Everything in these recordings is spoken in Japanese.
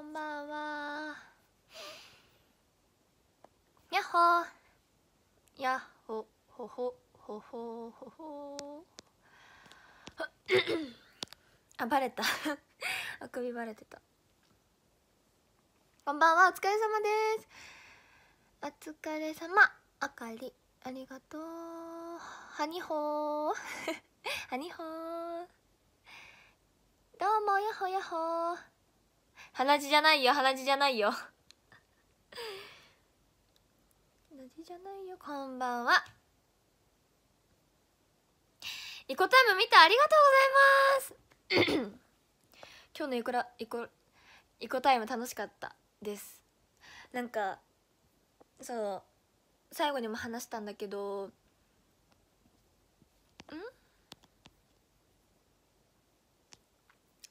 こんばんはやっほーやっほほほほほほほ あバレた あくびバレてたこんばんはお疲れ様ですお疲れ様あかりありがとうはにほー はにほーどうもやっほやっほー鼻血じゃないよ鼻血じゃないよ鼻血じゃないよこんばんはイコタイム見てありがとうございます 今日のイコライコイコタイム楽しかったですなんかその最後にも話したんだけどん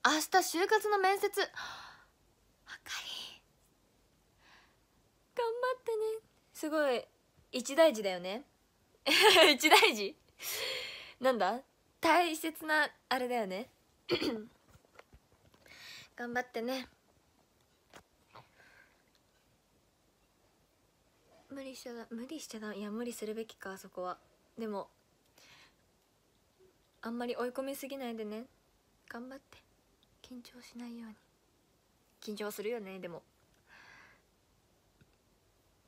明日就活の面接張ってねすごい一大事だよね 一大事なんだ大切なあれだよね 頑張ってね無理しちゃだ無理しちゃだいや無理するべきかそこはでもあんまり追い込みすぎないでね頑張って緊張しないように緊張するよねでも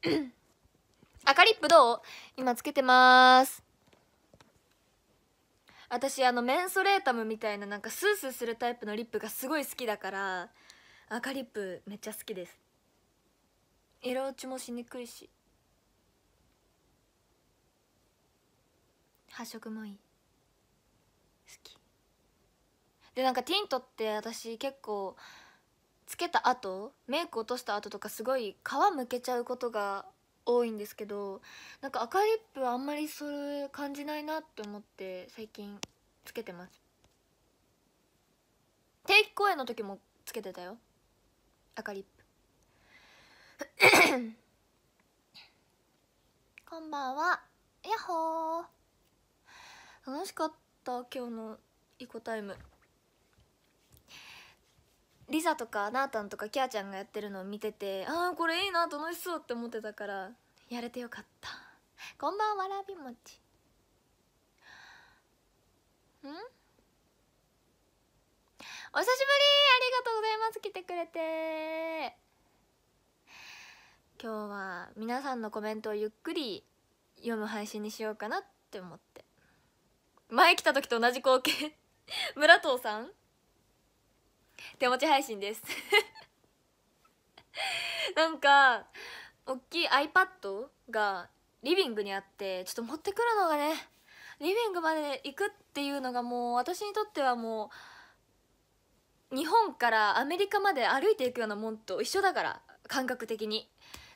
赤リップどう今つけてます私あのメンソレータムみたいななんかスースーするタイプのリップがすごい好きだから赤リップめっちゃ好きです色落ちもしにくいし発色もいい好きでなんかティントって私結構つけた後メイク落とした後とかすごい皮むけちゃうことが多いんですけどなんか赤リップあんまりそれ感じないなって思って最近つけてます定期公演の時もつけてたよ赤リップ こんばんはやっほー楽しかった今日のイコタイムリサとかナータンとかキャーちゃんがやってるのを見ててああこれいいな楽しそうって思ってたからやれてよかったこんばんはわらび餅んお久しぶりありがとうございます来てくれて今日は皆さんのコメントをゆっくり読む配信にしようかなって思って前来た時と同じ光景 村藤さん手持ち配信です なんか大きい iPad がリビングにあってちょっと持ってくるのがねリビングまで行くっていうのがもう私にとってはもう日本からアメリカまで歩いていくようなもんと一緒だから感覚的に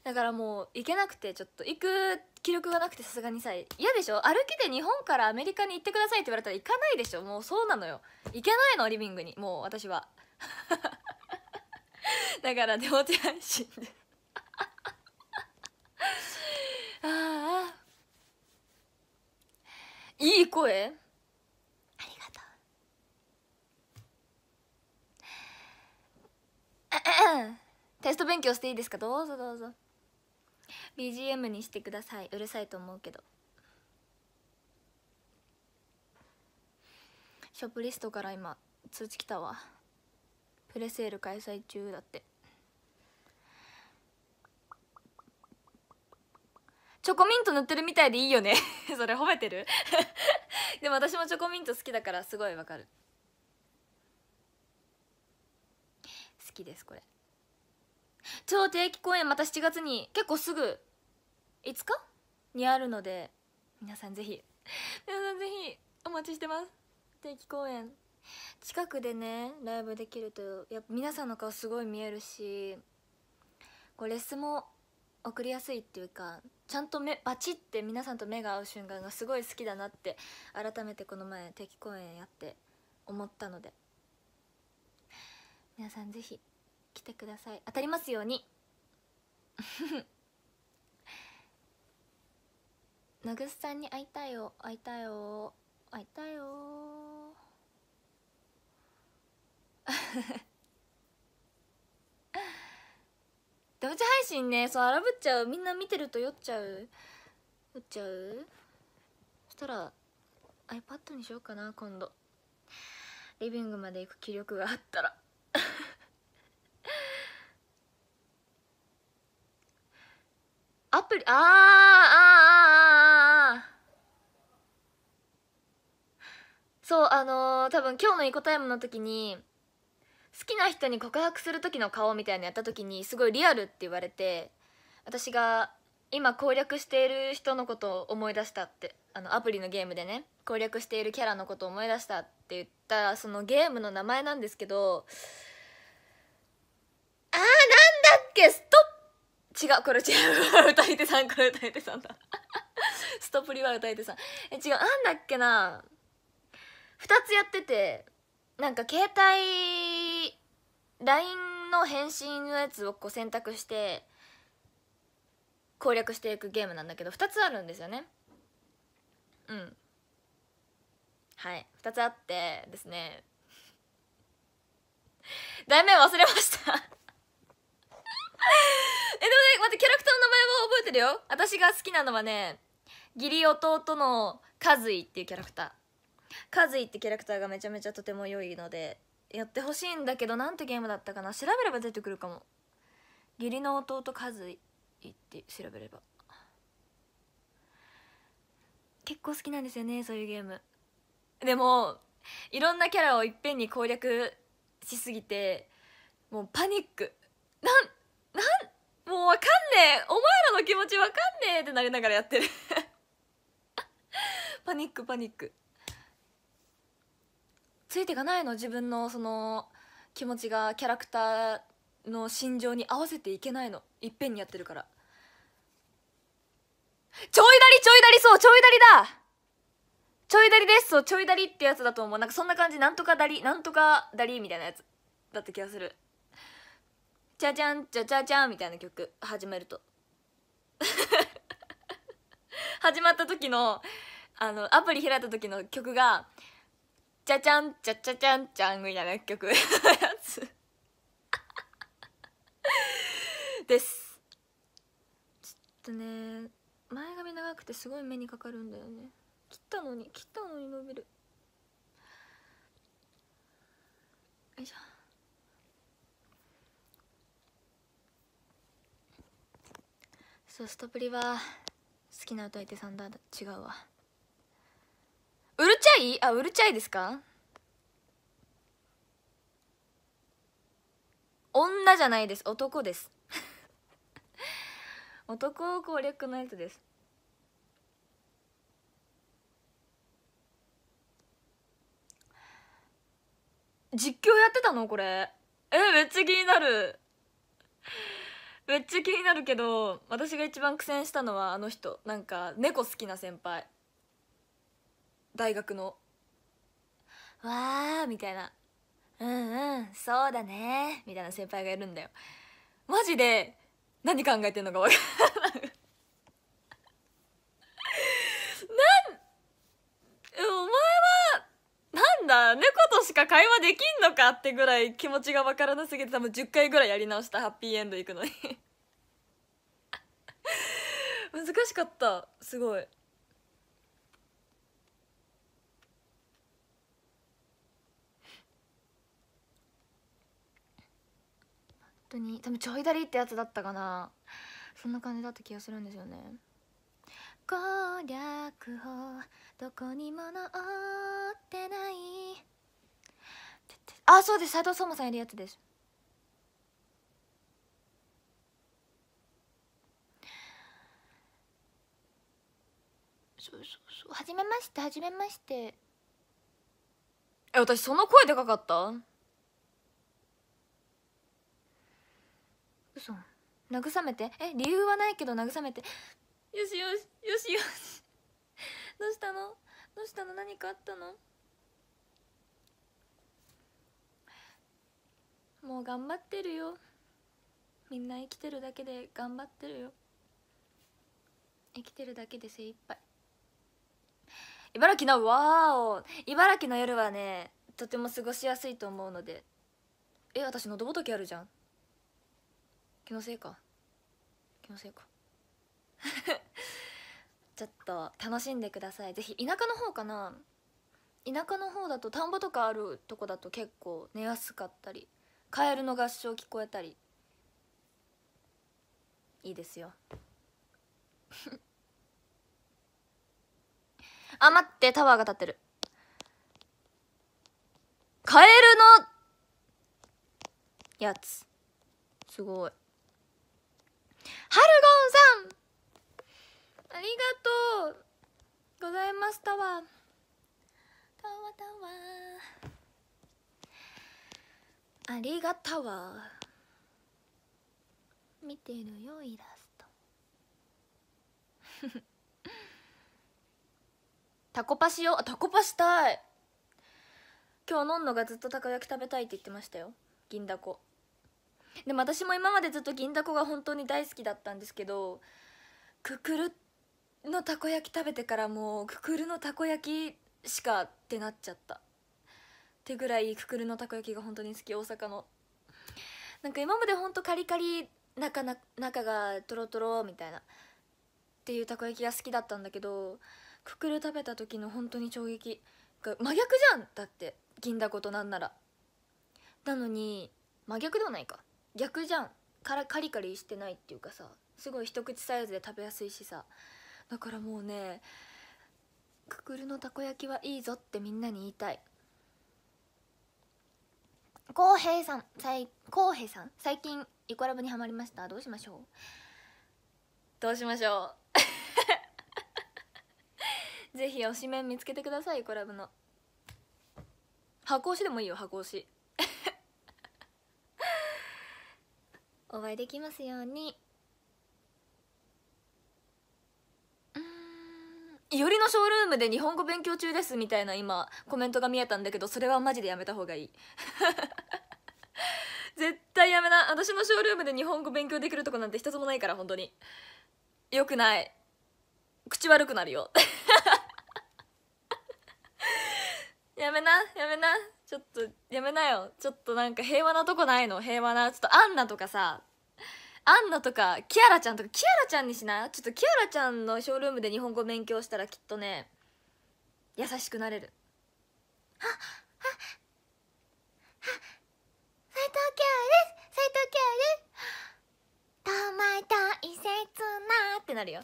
だからもう行けなくてちょっと行く気力がなくてさすがにさ嫌でしょ歩きで日本からアメリカに行ってくださいって言われたら行かないでしょもうそうなのよ行けないのリビングにもう私は だから両手配信で ああいい声ありがとう テスト勉強していいですかどうぞどうぞ BGM にしてくださいうるさいと思うけどショップリストから今通知来たわプレセール開催中だってチョコミント塗ってるみたいでいいよね それ褒めてる でも私もチョコミント好きだからすごいわかる好きですこれ超定期公演また7月に結構すぐ5日にあるので皆さんぜひ皆さんぜひお待ちしてます定期公演近くでねライブできるとや皆さんの顔すごい見えるしこうレスも送りやすいっていうかちゃんと目バチって皆さんと目が合う瞬間がすごい好きだなって改めてこの前定期公演やって思ったので皆さんぜひ来てください当たりますように野口さんに会いたいよ会いたいよ会いたいよダブチ配信ねそう荒ぶっちゃうみんな見てると酔っちゃう酔っちゃうそしたら iPad にしようかな今度リビングまで行く気力があったら アプリあーああああそうあのー、多分今日の「イコタイム」の時に好きな人に告白する時の顔みたいなのやった時にすごいリアルって言われて私が今攻略している人のことを思い出したってあのアプリのゲームでね攻略しているキャラのことを思い出したって言ったらそのゲームの名前なんですけどあーなんだっけストップ違うこれ違う歌い手さんこれ歌い手さんだストップリは歌い手さんえ違うなんだっけな2つやっててなんか携帯 LINE の返信のやつをこう選択して攻略していくゲームなんだけど2つあるんですよねうんはい2つあってですね題名 忘れました えでもね待ってキャラクターの名前は覚えてるよ私が好きなのはね義理弟のカズイっていうキャラクターカズイってキャラクターがめちゃめちゃとても良いのでやってほしいんだけどなんてゲームだったかな調べれば出てくるかも義理の弟和いって調べれば結構好きなんですよねそういうゲームでもいろんなキャラをいっぺんに攻略しすぎてもうパニックなんなんもうわかんねえお前らの気持ちわかんねえってなりながらやってる パニックパニックついていかないの自分のその気持ちがキャラクターの心情に合わせていけないのいっぺんにやってるからちょいだりちょいだりそうちょいだりだちょいだりですそうちょいだりってやつだと思うなんかそんな感じなんとかだりなんとかだりみたいなやつだった気がするじゃじゃんじゃじゃじゃんみたいな曲始めると 始まった時のあのアプリ開いた時の曲が「ちゃちゃんちゃちゃちゃんちゃん」みたいな曲のやつですちょっとね前髪長くてすごい目にかかるんだよね切ったのに切ったのに伸びるよいしょそうストプリは好きな歌い手さんだ違うわうるちゃいあうるちゃいですか女じゃないです男です 男攻略のやつです実況やってたのこれえめっちゃ気になるめっちゃ気になるけど私が一番苦戦したのはあの人なんか猫好きな先輩大学のわあみたいなうんうんそうだねみたいな先輩がいるんだよマジで何考えてんのか分からなんお前はなんだ猫としか会話できんのかってぐらい気持ちが分からなすぎて多分10回ぐらいやり直したハッピーエンド行くのに難しかったすごい。当に多分ちょいだりってやつだったかなそんな感じだった気がするんですよね攻略法どこにも乗ってないあそうです斎藤聡さんやるやつですそうそうそうはじめましてはじめましてえ私その声でかかった嘘慰めてえ理由はないけど慰めてよしよしよしよし どうしたのどうしたの何かあったのもう頑張ってるよみんな生きてるだけで頑張ってるよ生きてるだけで精一杯茨城のわお茨城の夜はねとても過ごしやすいと思うのでえ私喉仏あるじゃん気のせいか気のせいか ちょっと楽しんでくださいぜひ田舎の方かな田舎の方だと田んぼとかあるとこだと結構寝やすかったりカエルの合唱聞こえたりいいですよ あ待ってタワーが立ってるカエルのやつすごいハルゴンさんありがとうございましたわたわたわありがたわ見てるよイラスト タコパしようタコパしたい今日飲んのがずっとたこ焼き食べたいって言ってましたよ銀だこでも私も今までずっと銀だこが本当に大好きだったんですけどくくるのたこ焼き食べてからもうくくるのたこ焼きしかってなっちゃったってぐらいくくるのたこ焼きが本当に好き大阪のなんか今まで本当カリカリ中な中がトロトロみたいなっていうたこ焼きが好きだったんだけどくくる食べた時の本当に衝撃が真逆じゃんだって銀だことなんならなのに真逆ではないか逆じゃんからカリカリしてないっていうかさすごい一口サイズで食べやすいしさだからもうねククルのたこ焼きはいいぞってみんなに言いたいこうへいさんさいこうへいさん最近イコラブにはまりましたどうしましょうどうしましょう ぜひ推しメン見つけてくださいイコラブの箱推しでもいいよ箱推しお会いできますようにうんよりのショールームで日本語勉強中ですみたいな今コメントが見えたんだけどそれはマジでやめた方がいい 絶対やめな私のショールームで日本語勉強できるとこなんて一つもないから本当によくない口悪くなるよ やめなやめなちょっとやめなよちょっとなんか平和なとこないの平和なちょっとアンナとかさアンナとかキアラちゃんとかキアラちゃんにしなちょっとキアラちゃんのショールームで日本語勉強したらきっとね優しくなれるあっ斎藤キアラです斎藤キアラですトマト一切なってなるよ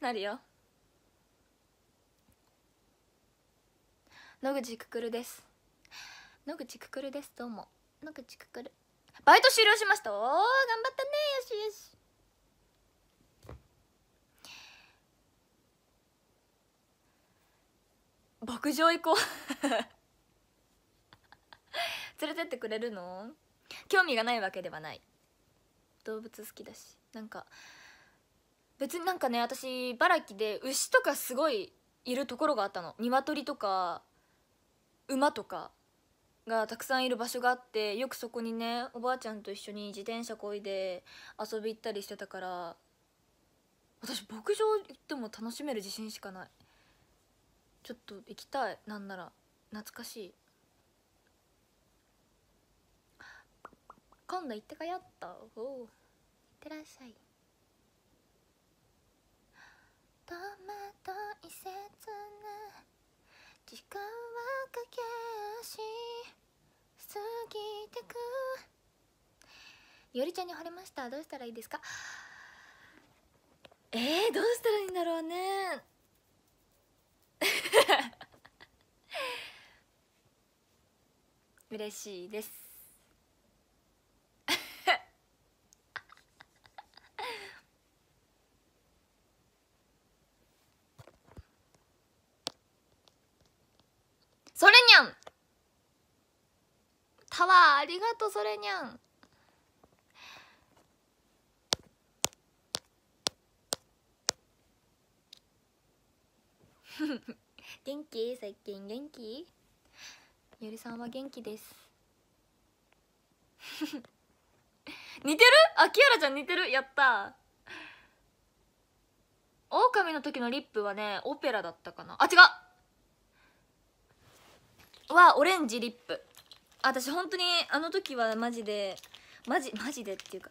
なるよ野口くくるです野口くくるですどうも野口くくるバイト終了しましたおお頑張ったねよしよし牧場行こう 連れてってくれるの興味がないわけではない動物好きだしなんか別になんかね私茨城で牛とかすごいいるところがあったの鶏とか馬とかがたくさんいる場所があってよくそこにねおばあちゃんと一緒に自転車こいで遊び行ったりしてたから私牧場行っても楽しめる自信しかないちょっと行きたいなんなら懐かしい今度行ってかやったおお行ってらっしゃいトマト一節な時間は駆け足過ぎてくよりちゃんに惚れましたどうしたらいいですかえー、どうしたらいいんだろうね 嬉しいですパワーありがとうそれにゃん元気最近元気ゆりさんは元気です似てるあキアラちゃん似てるやった狼の時のリップはねオペラだったかなあ違うはオレンジリップ私本当にあの時はマジでマジマジでっていうか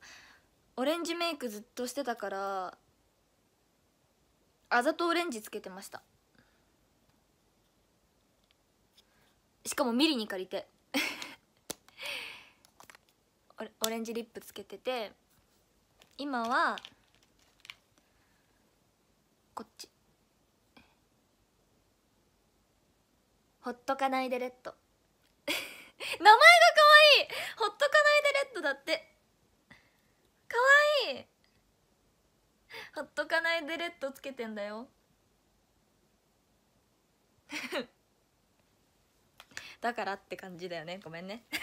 オレンジメイクずっとしてたからあざとオレンジつけてましたしかもミリに借りて オレンジリップつけてて今はこっちほっとかないでレッド 名前が可愛いほっとかないでレッドだって可愛いほっとかないでレッドつけてんだよ だからって感じだよねごめんね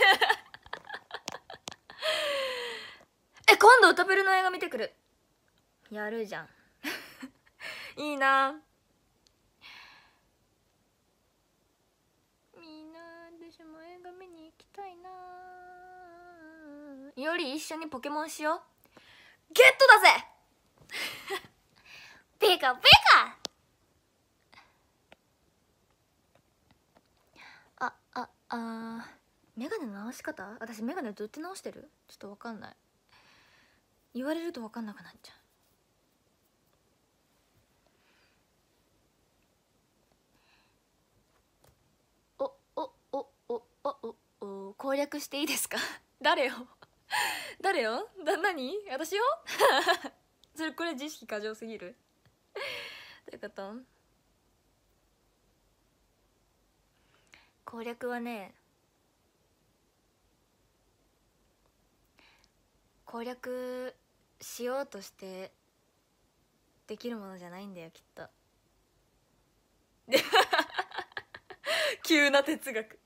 え今度歌ペルの映画見てくるやるじゃんいいなたいなより一緒にポケモンしようゲットだぜピ カピカあああメガネの直し方私メガネどうやって直してるちょっと分かんない言われると分かんなくなっちゃうおおおおおおこ攻略していいですか 誰よ 誰よだ何私よ それこれ自識過剰すぎるどういうこと攻略はね攻略しようとしてできるものじゃないんだよきっと急な哲学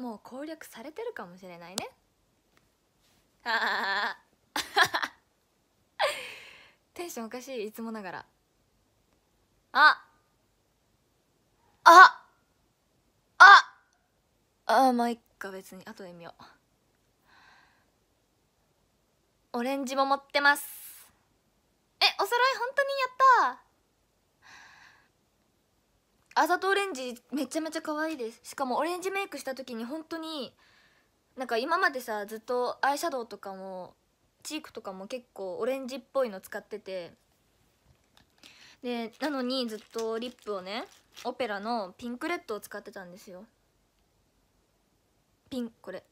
もう攻略されてるかもしれないね テンションおかしいいつもながらああああまあいっか別に後で見ようオレンジも持ってますえお揃い本当にやったあざとオレンジめちゃめちゃ可愛いですしかもオレンジメイクした時に本当になんか今までさずっとアイシャドウとかもチークとかも結構オレンジっぽいの使っててでなのにずっとリップをねオペラのピンクレッドを使ってたんですよピンこれ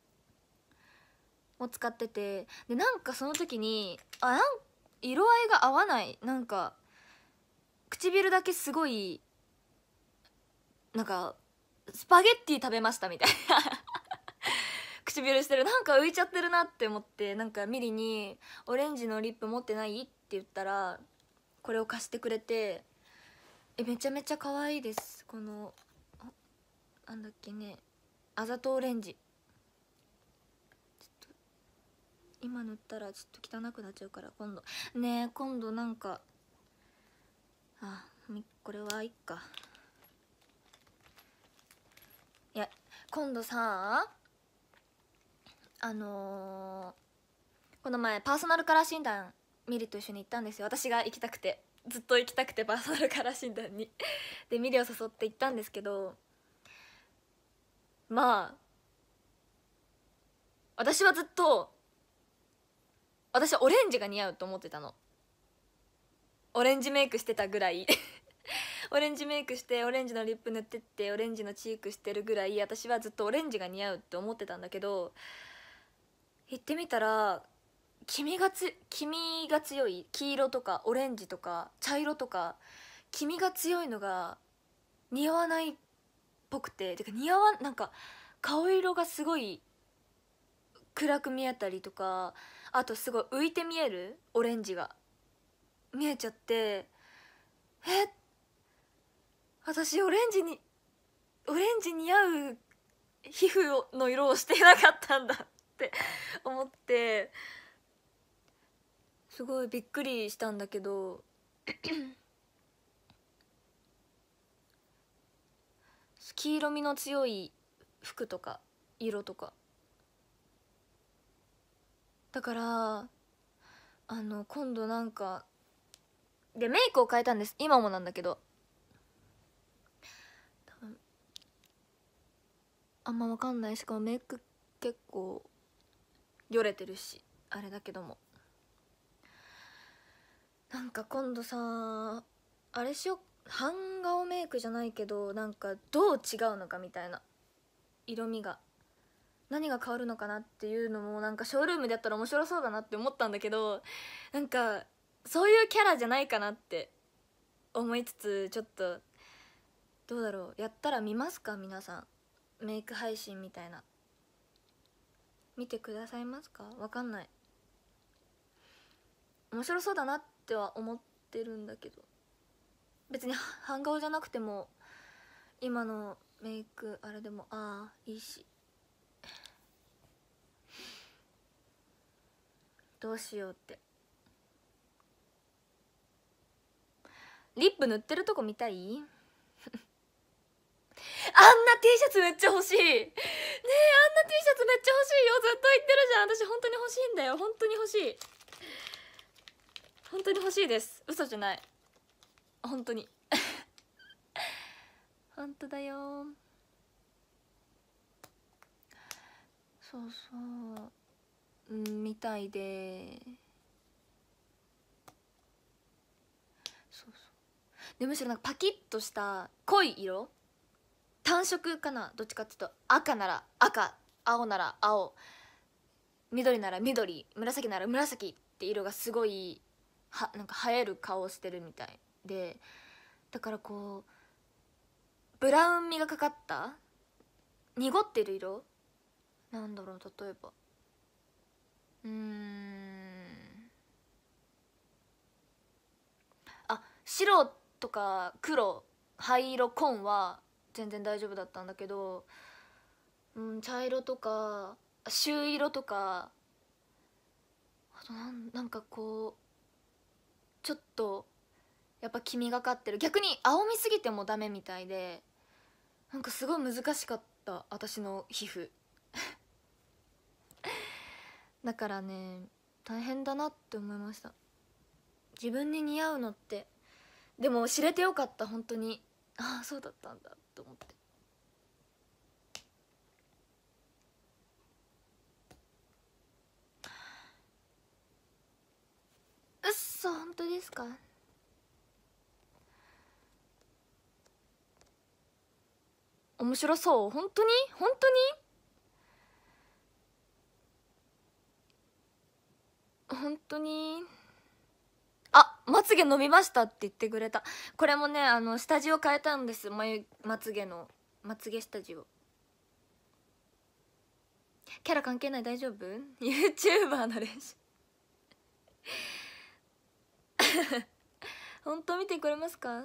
を使っててでなんかその時にあなん色合いが合わないなんか唇だけすごいなんかスパゲッティ食べましたみたいな 唇してるなんか浮いちゃってるなって思ってなんかミリに「オレンジのリップ持ってない?」って言ったらこれを貸してくれてえめちゃめちゃ可愛いですこのなんだっけねあざとオレンジ今塗ったらちょっと汚くなっちゃうから今度ねえ今度なんかあこれはいっか今度さあのー、この前パーソナルカラー診断ミリと一緒に行ったんですよ私が行きたくてずっと行きたくてパーソナルカラー診断にでミリを誘って行ったんですけどまあ私はずっと私はオレンジが似合うと思ってたのオレンジメイクしてたぐらいオレンジメイクしてオレンジのリップ塗ってってオレンジのチークしてるぐらい私はずっとオレンジが似合うって思ってたんだけど行ってみたら君がつ黄身が強い黄色とかオレンジとか茶色とか黄身が強いのが似合わないっぽくててか似合わなんか顔色がすごい暗く見えたりとかあとすごい浮いて見えるオレンジが見えちゃってえっ私オレンジにオレンジ似合う皮膚の色をしてなかったんだって 思ってすごいびっくりしたんだけど黄 色みの強い服とか色とかだからあの今度なんかでメイクを変えたんです今もなんだけどあんまわかんないしかもメイク結構よれてるしあれだけどもなんか今度さあれしよ半顔メイクじゃないけどなんかどう違うのかみたいな色味が何が変わるのかなっていうのもなんかショールームでやったら面白そうだなって思ったんだけどなんかそういうキャラじゃないかなって思いつつちょっとどうだろうやったら見ますか皆さんメイク配信みたいな見てくださいますかわかんない面白そうだなっては思ってるんだけど別に半顔じゃなくても今のメイクあれでもああいいしどうしようってリップ塗ってるとこ見たいあんな T シャツめっちゃ欲しいねえあんな T シャツめっちゃ欲しいよずっと言ってるじゃん私本当に欲しいんだよ本当に欲しい本当に欲しいです嘘じゃない本当に 本当だよそうそううんみたいでそうそうでむしろなんかパキッとした濃い色単色かなどっちかっていうと赤なら赤青なら青緑なら緑紫なら紫って色がすごいはなんか映える顔をしてるみたいでだからこうブラウン味がかかった濁ってる色なんだろう例えばうんあ白とか黒灰色紺は全然大丈夫だったんだけど、うん、茶色とか朱色とかあとなんなんかこうちょっとやっぱ黄みがかってる逆に青みすぎてもダメみたいでなんかすごい難しかった私の皮膚 だからね大変だなって思いました自分に似合うのってでも知れてよかった本当にああそうだったんだと思ってうっそ本当ですか面白そう本当に本当に本当にあまつげ伸びましたって言ってくれたこれもねあのスタジオ変えたんです眉まつげのまつげスタジオキャラ関係ない大丈夫 ?YouTuber の練習 本当見てくれますか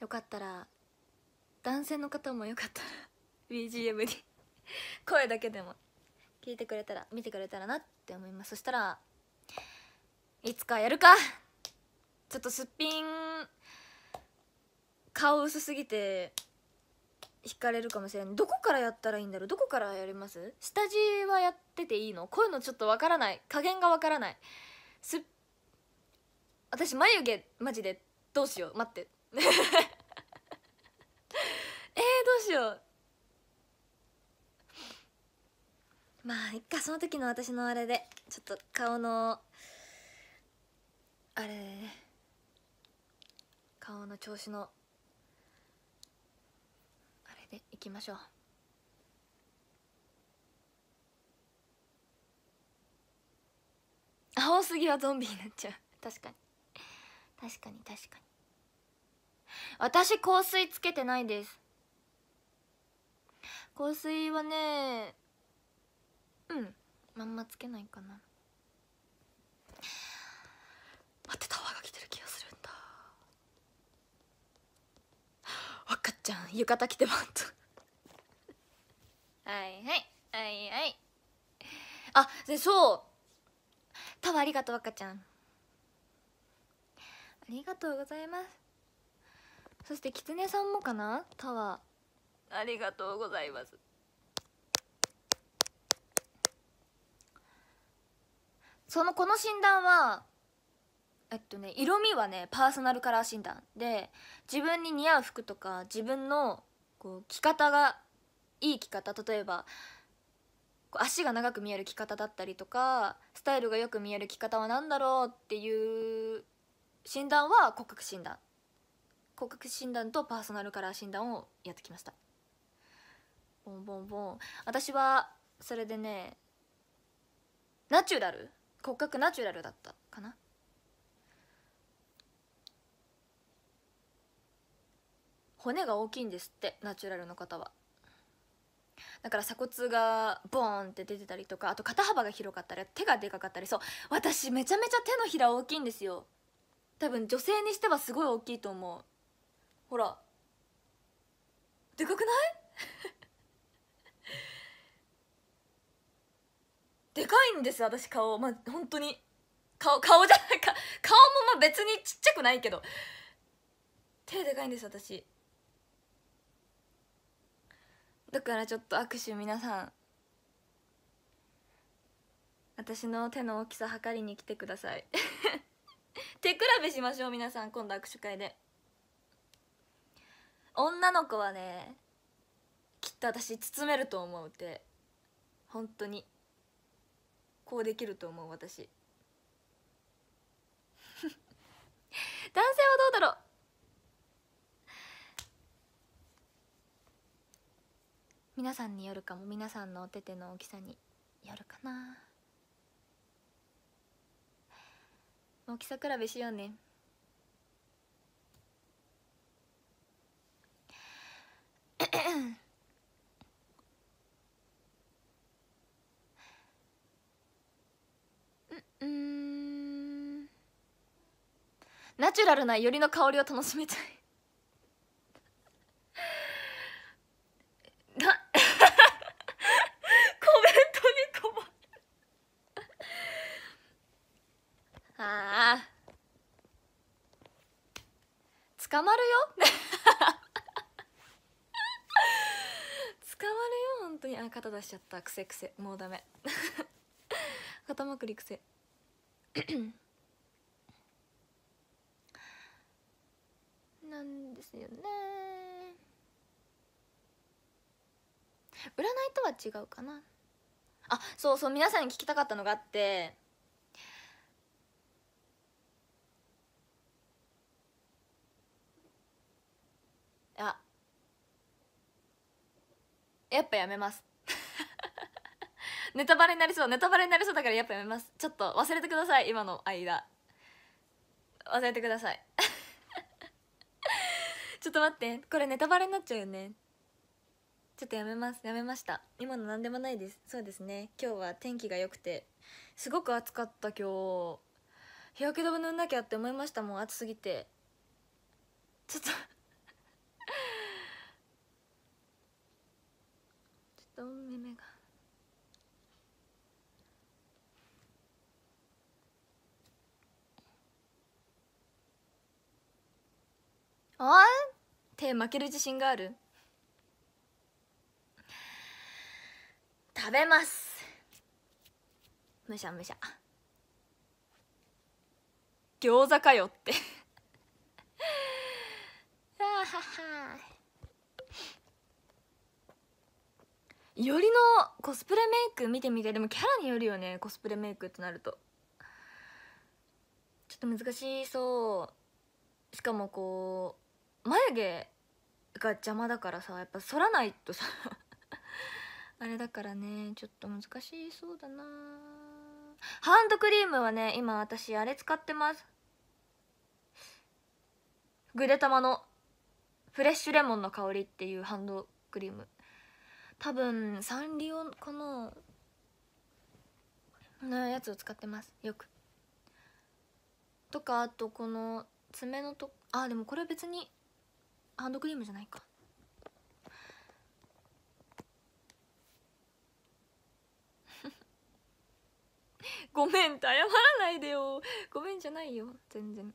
よかったら男性の方もよかったら BGM に声だけでも聞いてくれたら見てくれたらなって思いますそしたらいつかやるかちょっとすっぴん顔薄すぎて引かれるかもしれないどこからやったらいいんだろうどこからやります下地はやってていいのこういうのちょっとわからない加減がわからないす私眉毛マジでどうしよう待って えー、どうしようまあいっかその時の私のあれでちょっと顔のあれ顔の調子のあれでいきましょう青すぎはゾンビになっちゃう確かに確かに確かに私香水つけてないです香水はねつけないかな待ってタワーが来てる気がするんだ若ちゃん浴衣着てもっはいはいはいはいあでそうタワーありがとう若ちゃんありがとうございますそしてキツネさんもかなタワーありがとうございますそのこの診断はえっとね色味はねパーソナルカラー診断で自分に似合う服とか自分のこう着方がいい着方例えば足が長く見える着方だったりとかスタイルがよく見える着方は何だろうっていう診断は骨格診断骨格診断とパーソナルカラー診断をやってきましたボンボンボン私はそれでねナチュラル骨格ナチュラルだったかな骨が大きいんですってナチュラルの方はだから鎖骨がボーンって出てたりとかあと肩幅が広かったり手がでかかったりそう私めちゃめちゃ手のひら大きいんですよ多分女性にしてはすごい大きいと思うほらでかくないでかいんです私顔まあ本当に顔顔じゃないか顔もまあ別にちっちゃくないけど手でかいんです私だからちょっと握手皆さん私の手の大きさ測りに来てください 手比べしましょう皆さん今度握手会で女の子はねきっと私包めると思うって本当にこうできると思う私 男性はどうだろう皆さんによるかも皆さんのお手手の大きさによるかな大きさ比べしようね うんナチュラルなよりの香りを楽しみたい コメントに困るああ捕まるよ 捕まるよ本当にあ肩出しちゃったくせくせもうダメ 肩まくりくせ なんですよね占いとは違うかなあそうそう皆さんに聞きたかったのがあってあやっぱやめますネタバレになりそうネタバレになりそうだからやっぱやめますちょっと忘れてください今の間忘れてください ちょっと待ってこれネタバレになっちゃうよねちょっとやめますやめました今の何でもないですそうですね今日は天気が良くてすごく暑かった今日日焼け止め塗んなきゃって思いましたもん暑すぎてちょっと ちょっと目があ手負ける自信がある食べますむしゃむしゃ餃子かよってあははよりのコスプレメイク見てみてでもキャラによるよねコスプレメイクってなるとちょっと難しそうしかもこう眉毛が邪魔だからさやっぱ剃らないとさ あれだからねちょっと難しそうだなハンドクリームはね今私あれ使ってますぐでたまのフレッシュレモンの香りっていうハンドクリーム多分サンリオこののやつを使ってますよくとかあとこの爪のとあでもこれ別にハンドクリームじゃないか ごめんって謝らないでよごめんじゃないよ全然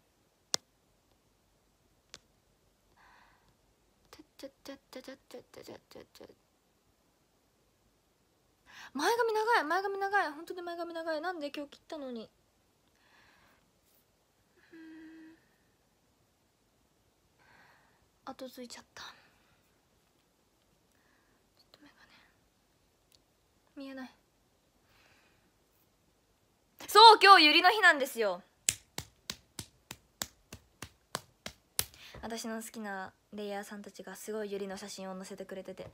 前髪長い前髪長い本当に前髪長いなんで今日切ったのに後付いちゃったちょっと目がね見えないそう今日ゆりの日なんですよ私の好きなレイヤーさんたちがすごいゆりの写真を載せてくれてて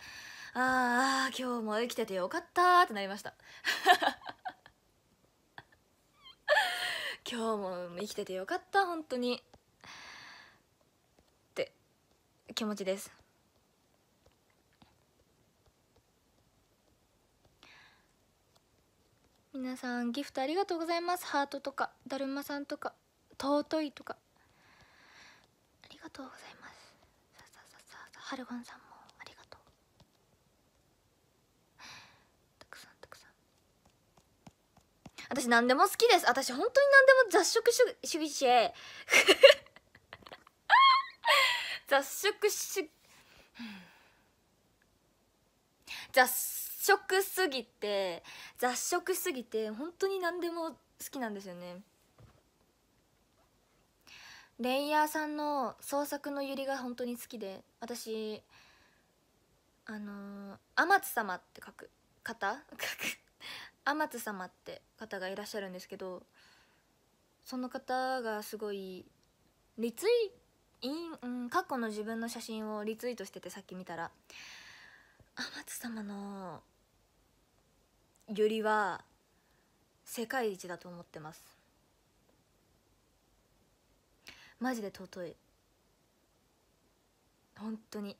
ああ今日も生きててよかったってなりました 今日も生きててよかった本当に気持ちですみなさんギフトありがとうございますハートとかだるまさんとか尊いとかありがとうございますさあさあさあハルゴンさんもありがとうたくさんたくさん私何でも好きです私本当に何でも雑食主義者雑食し 雑食すぎて雑食すぎて本当に何でも好きなんですよねレイヤーさんの創作のゆりが本当に好きで私あのー、天津様って書く方 天津様って方がいらっしゃるんですけどその方がすごいリツイイン、うん、過去の自分の写真をリツイートしててさっき見たら天津様のよりは世界一だと思ってますマジで尊い本当に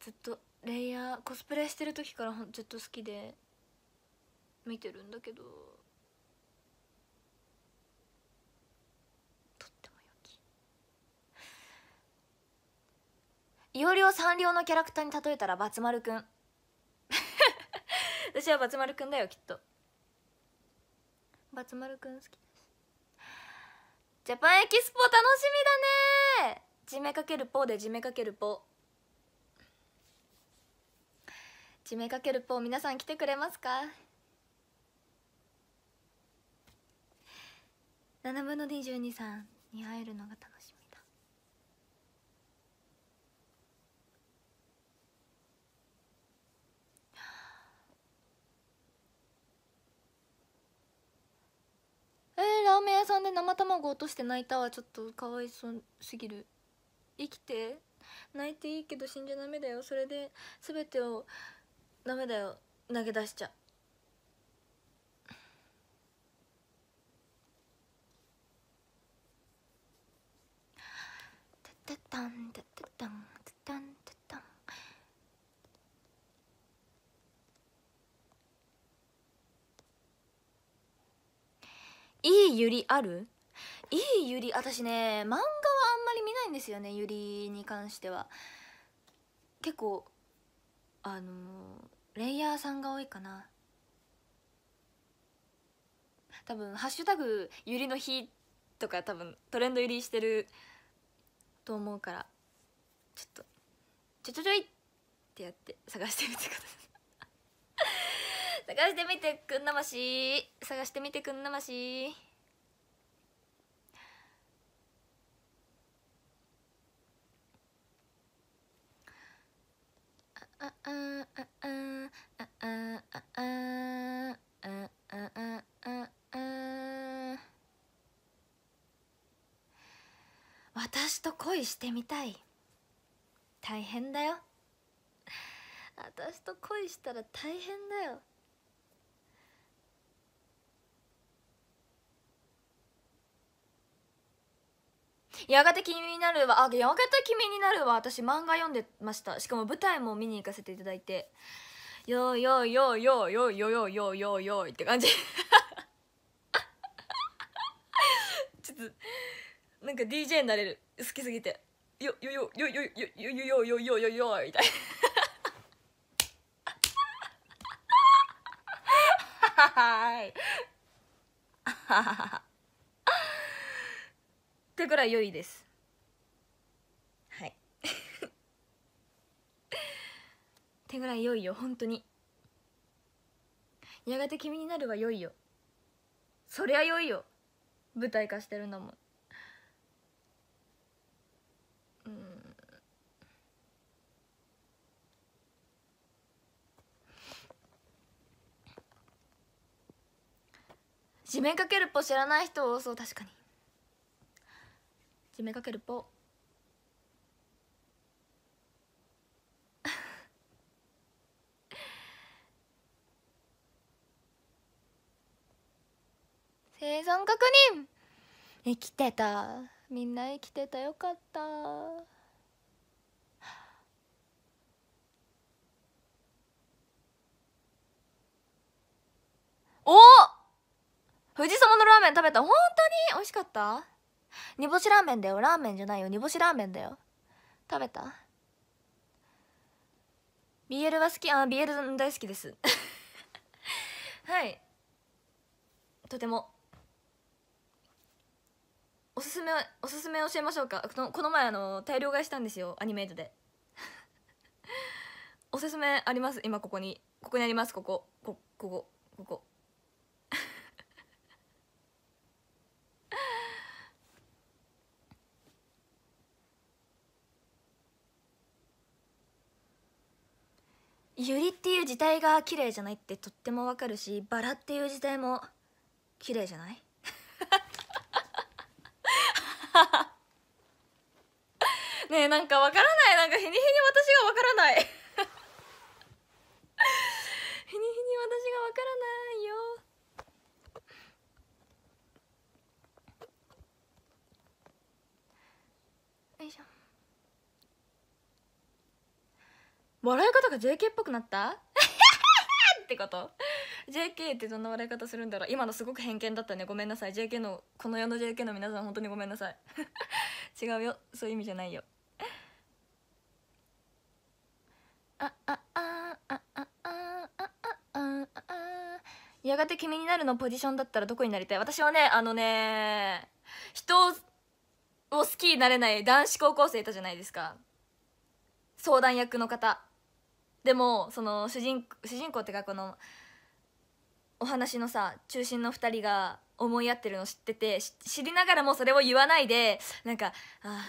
ずっとレイヤーコスプレしてる時からずっと好きで見てるんだけどいおりを三両のキャラクターに例えたら松丸くん 私は松丸くんだよきっと松丸くん好きジャパンエキスポ楽しみだねじめかけるポーでじめかけるポじめかけるポー皆さん来てくれますか7分の22さんに会えるのが楽しみして泣いたはちょっとかわいそうすぎる生きて泣いていいけど死んじゃダメだよそれで全てをダメだよ投げ出しちゃタンタタタンタタンタタンいいゆりあるいいゆり私ね漫画はあんまり見ないんですよねゆりに関しては結構あのー、レイヤーさんが多いかな多分「ハッシュタグゆりの日」とか多分トレンド入りしてると思うからちょっと「ちょちょちょい!」ってやって探してみてください 探してみてくんなまし探してみてくんなまし私と恋してみたい大変だよ私と恋したら大変だよやがて君になるわあやがて君になるわ私漫画読んでましたしかも舞台も見に行かせていただいてよーよーよーよーよーよーよーよーよーよーって感じちょっとなんか DJ になれる好きすぎてよよよよよよよよよよよよみたいはいってぐらい良いですはいって ぐらい良いよ本当にやがて君になるは良いよそりゃ良いよ舞台化してるんだもんうん地面かけるっぽ知らない人多そう確かに締めかけるぽ 生存確認生きてたみんな生きてたよかったお富士様のラーメン食べた本当に美味しかった煮干しラーメンだよラーメンじゃないよ煮干しラーメンだよ食べた BL は好きあ BL 大好きです はいとてもおすすめおすすめ教えましょうかこのこの前あの大量買いしたんですよアニメートで おすすめあります今ここにここにありますここここここユリっていう字体が綺麗じゃないってとってもわかるしバラっていう字体も綺麗じゃない ねえなんかわからないなんか日に日に私がわからない 日に日に私がわからない笑い方が JK っぽくなったってこと JK ってどんな笑い方するんだろう今のすごく偏見だったねごめんなさい JK のこの世の JK の皆さん本当にごめんなさい違うよそういう意味じゃないよあああああああああやがて君になるのポジションだったらどこになりたい私はねあのね人を好きになれない男子高校生いたじゃないですか相談役の方でもその主人主人公ってかこのお話のさ中心の2人が思い合ってるの知ってて知りながらもそれを言わないでなんかあ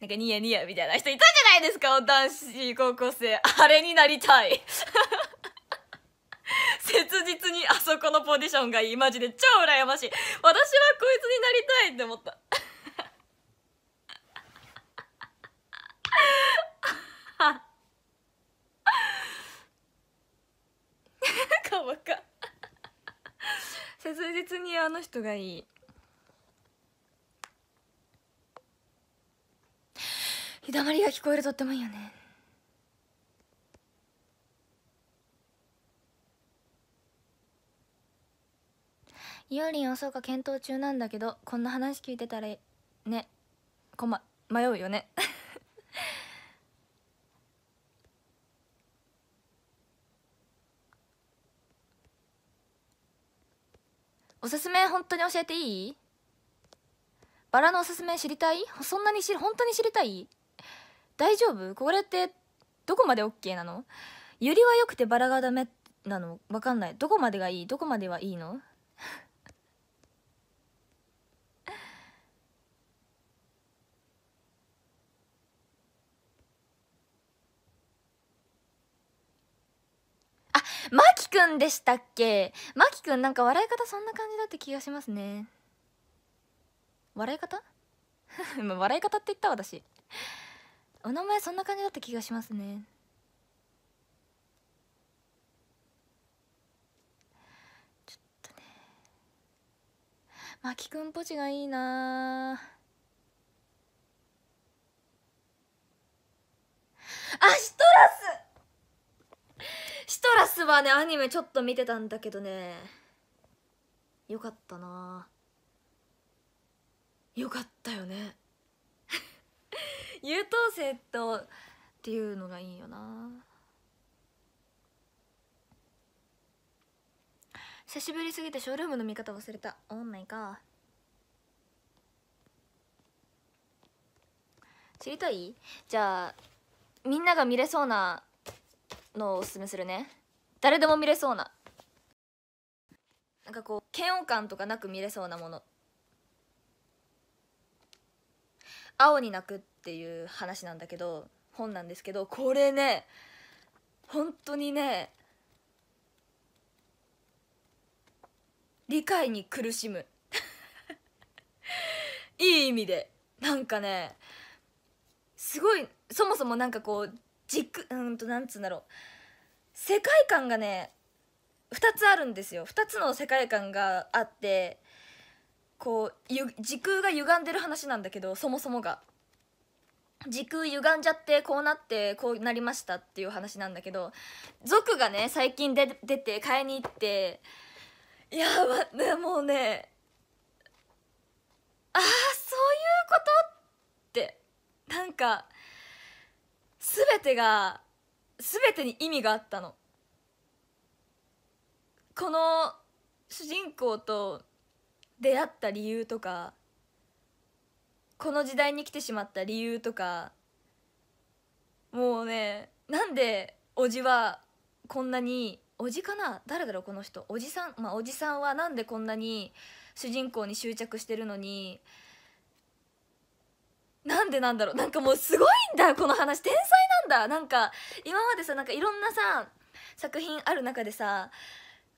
なんかニヤニヤみたいな人いたじゃないですか男子高校生あれになりたい 切実にあそこのポジションがいいマジで超羨ましい私はこいつになりたいって思った Ha かバカ切実にあの人がいい陽だまりが聞こえるとってもいいよねイオリンそうか検討中なんだけどこんな話聞いてたらねこま迷うよねおすすめ本当に教えていいバラのおすすめ知りたいそんなにし本当に知りたい大丈夫これってどこまで OK なのユリは良くてバラがダメなのわかんないどこまでがいいどこまではいいのマキくんでしたっけマキくんなんか笑い方そんな感じだった気がしますね笑い方 笑い方って言った私お名前そんな感じだった気がしますねちょっとねマキくんポチがいいなアシトラスシトラスはねアニメちょっと見てたんだけどねよかったなよかったよね 優等生とっていうのがいいよな久しぶりすぎてショールームの見方忘れたオンラインか知りたいじゃあみんなが見れそうなのをおすすめするね誰でも見れそうななんかこう嫌悪感とかなく見れそうなもの「青に泣く」っていう話なんだけど本なんですけどこれね本当にね理解に苦しむ いい意味でなんかねすごいそもそもなんかこう軸うんとなんつうんだろう世界観がね2つあるんですよ2つの世界観があってこう時空が歪んでる話なんだけどそもそもが時空歪んじゃってこうなってこうなりましたっていう話なんだけど族がね最近で出て買いに行っていやねもうねああそういうことってなんか全てが全てに意味があったのこの主人公と出会った理由とかこの時代に来てしまった理由とかもうねなんでおじはこんなにおじかな誰だろうこの人おじさんまあおじさんはなんでこんなに主人公に執着してるのになんでなんだろうなんかもうすごいんだこの話天才なんだなんか今までさなんかいろんなさ作品ある中でさ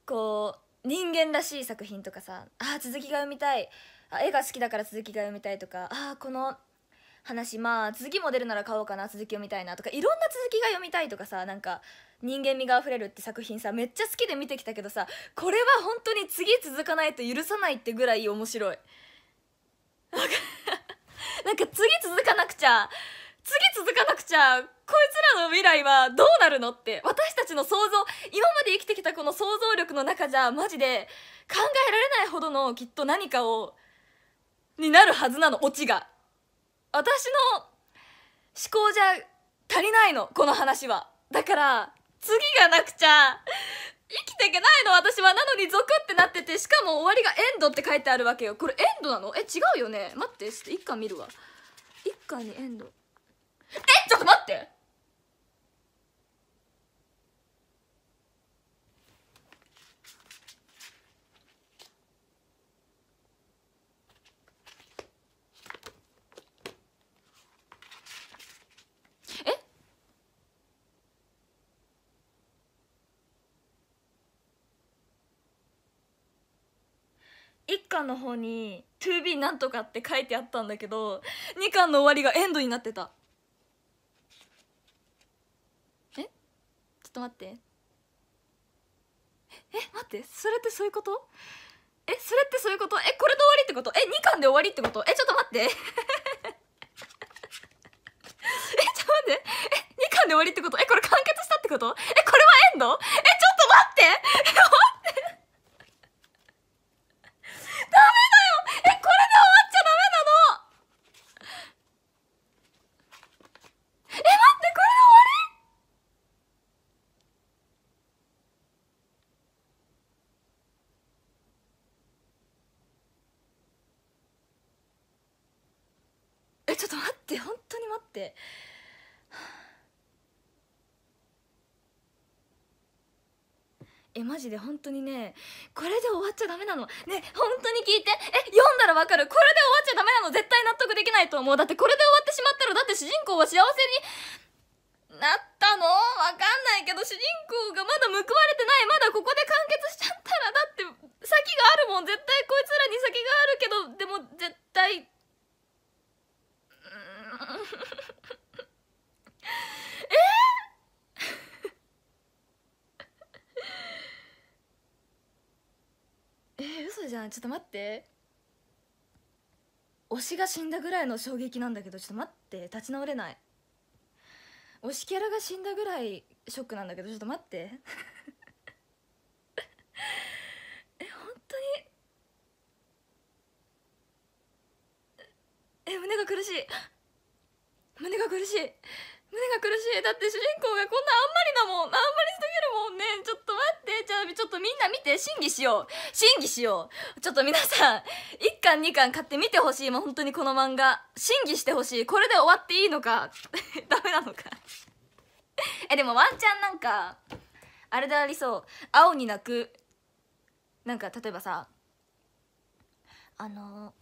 こう人間らしい作品とかさあ続きが読みたいあ絵が好きだから続きが読みたいとかあこの話まあ続きも出るなら買おうかな続き読みたいなとかいろんな続きが読みたいとかさなんか人間味があふれるって作品さめっちゃ好きで見てきたけどさこれは本当に次続かないと許さないってぐらい面白い。なんか次続かなくちゃ、次続かなくちゃ、こいつらの未来はどうなるのって、私たちの想像、今まで生きてきたこの想像力の中じゃ、マジで考えられないほどのきっと何かを、になるはずなの、オチが。私の思考じゃ足りないの、この話は。だから、次がなくちゃ、生きていけないの私はなのに「クってなっててしかも終わりが「エンド」って書いてあるわけよこれエンドなのえ違うよね待ってちょっと1巻見るわ1巻にエンドえちょっと待って1巻の方に 2B なんとかって書いてあったんだけど2巻の終わりがエンドになってたえちょっと待ってええ待ってそれってそういうことえそれってそういうことえこれで終わりってことえ2巻で終わりってことえちょっと待って えちょっと待ってえ2巻で終わりってことえこれ完結したってことえこれはエンドえちょっと待ってえ 待ってだよえこれで終わっちゃダメなのえ待ってこれで終わりえちょっと待って本当に待ってえマジで本当にねこれで終わっちゃダメなのね本当に聞いてえ読んだらわかるこれで終わっちゃダメなの絶対納得できないと思うだってこれで終わってしまったらだって主人公は幸せになったのわかんないけど主人公がまだ報われてないまだここで完結しちゃったらだって先があるもん絶対こいつらに先があるけどでも絶対うんえー、嘘じゃんちょっと待って推しが死んだぐらいの衝撃なんだけどちょっと待って立ち直れない推しキャラが死んだぐらいショックなんだけどちょっと待って え本当にえ胸が苦しい胸が苦しい胸が苦しいだって主人公がこんなあんまりだもんあんまりすぎるもんねちょっと待ってじゃあちょっとみんな見て審議しよう審議しようちょっと皆さん1巻2巻買って見てほしいもう本当にこの漫画審議してほしいこれで終わっていいのか ダメなのかえでもワンチャンなんかあれでありそう青に泣くなんか例えばさあの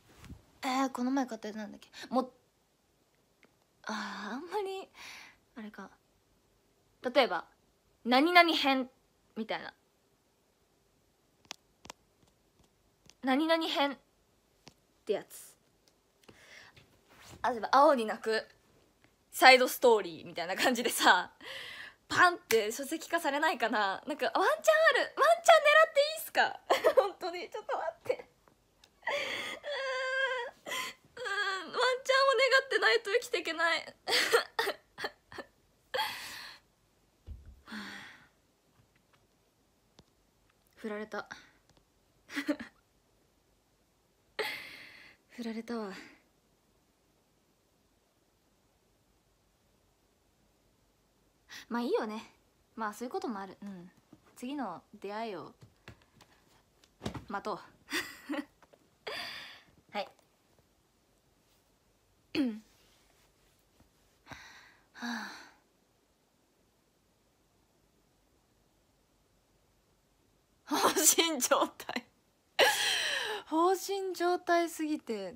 えー、この前買ったやつなんだっけもああんまりあれか例えば「何々編」みたいな「何々編」ってやつあ例えば「青に泣く」サイドストーリーみたいな感じでさパンって書籍化されないかななんかワンチャンあるワンチャン狙っていいっすか 本当にちょっと待ってワンちゃんを願ってないと生きていけない 振られた 振られたわまあいいよねまあそういうこともあるうん次の出会いを待とうはあ放心状態放心状態すぎて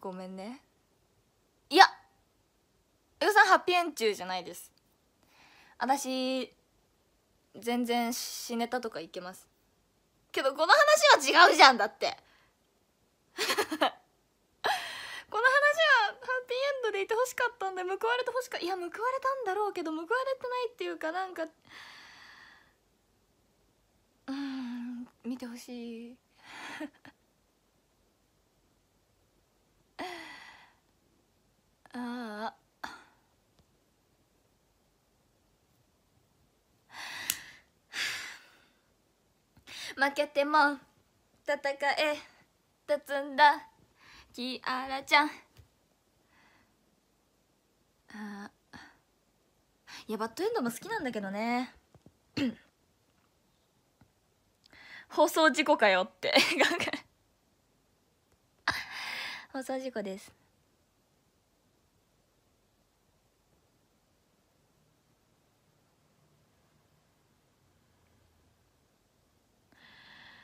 ごめんねいや予算ハッピーエン中じゃないです私全然死ネタとかいけますけどこの話は違うじゃんだってこの話はハッピーエンドでいてほしかったんで報われてほしかいや報われたんだろうけど報われてないっていうかなんかうん見てほしい ああ 負けても戦え立つんだキアラちゃんあいやバッドエンドも好きなんだけどね 放送事故かよって 放送事故です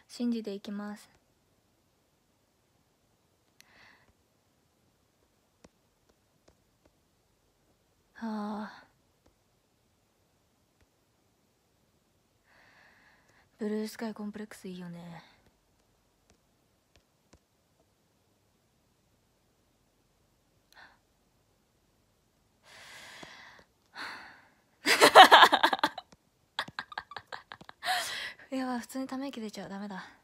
信じていきますああブルースカイコンプレックスいいよね いや普通にため息出ちゃうダメだ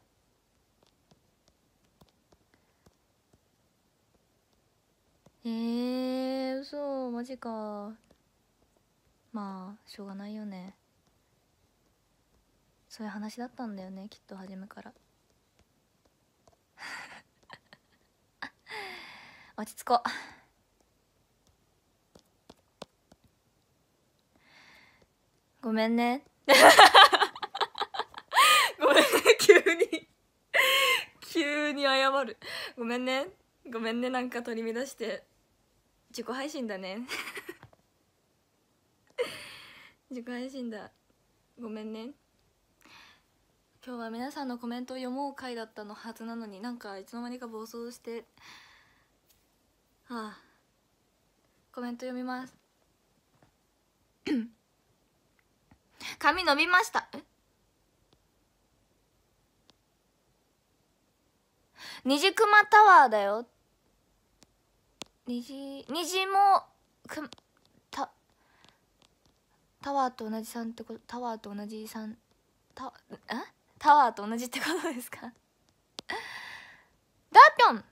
えー、嘘マジかまあしょうがないよねそういう話だったんだよねきっと初めから 落ち着こうごめんね ごめんね急に急に謝るごめんねごめんねなんか取り乱して自己配信だね 自己配信だごめんね今日は皆さんのコメントを読もう回だったのはずなのになんかいつの間にか暴走してはあコメント読みます 髪伸びましたえ虹熊タワーだよ虹虹もくたタワーと同じさんってことタワーと同じさんタえタワーと同じってことですかだぴょん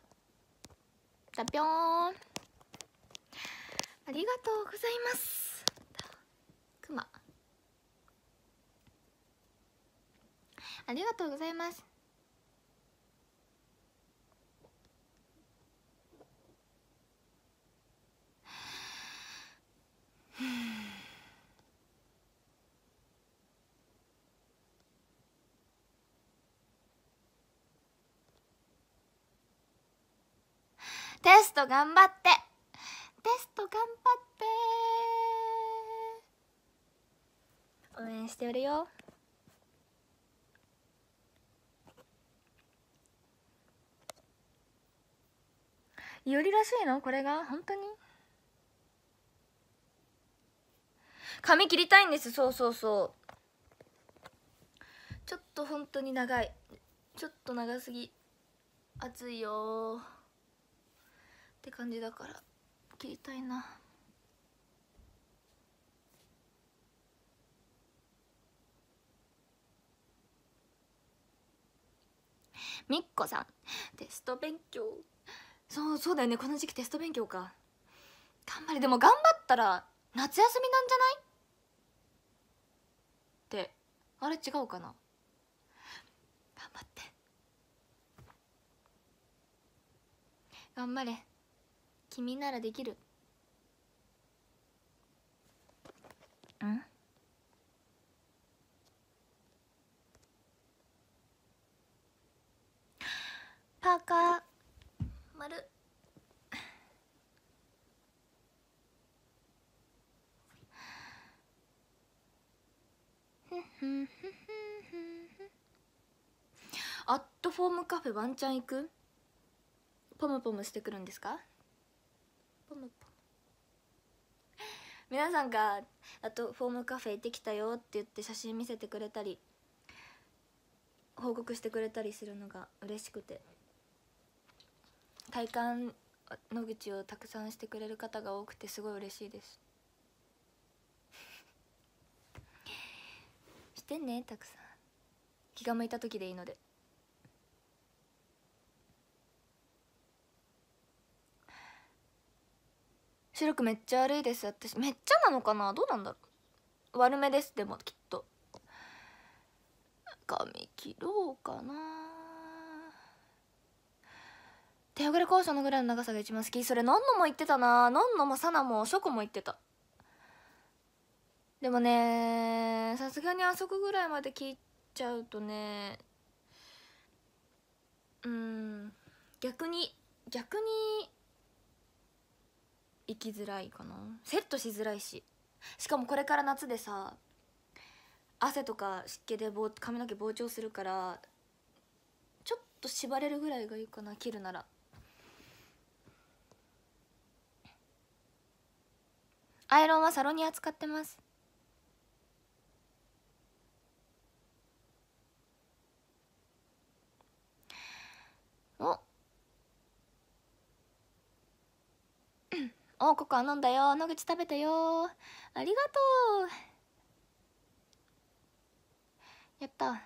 だぴょんありがとうございますくまありがとうございますテスト頑張ってテスト頑張って応援してるよよりらしいのこれが本当に髪切りたいんですそうそうそうちょっと本当に長いちょっと長すぎ暑いよって感じだから切りたいなみっこさんテスト勉強そうそうだよねこの時期テスト勉強か頑張れでも頑張ったら夏休みなんじゃないってあれ違うかな頑張って頑張れ君ならできるうんパーカー アットホームカフェワンちゃん行くポムポムしてくるんですかポムポム皆さんがアットォームカフェ行ってきたよって言って写真見せてくれたり報告してくれたりするのが嬉しくて体感野口をたくさんしてくれる方が多くてすごい嬉しいですしてねたくさん気が向いた時でいいので視力めっちゃ悪いです私めっちゃなのかなどうなんだろう悪めですでもきっと髪切ろうかな手遅れ交渉のぐらいの長さが一番好きそれ何度も言ってたな何度もサナもショコも言ってたでもねさすがにあそこぐらいまで切っちゃうとねうん逆に逆に行きづらいかなセットしづらいししかもこれから夏でさ汗とか湿気で髪の毛膨張するからちょっと縛れるぐらいがいいかな切るならアイロンはサロンに扱ってますおココア飲んだよ野口食べたよありがとうやった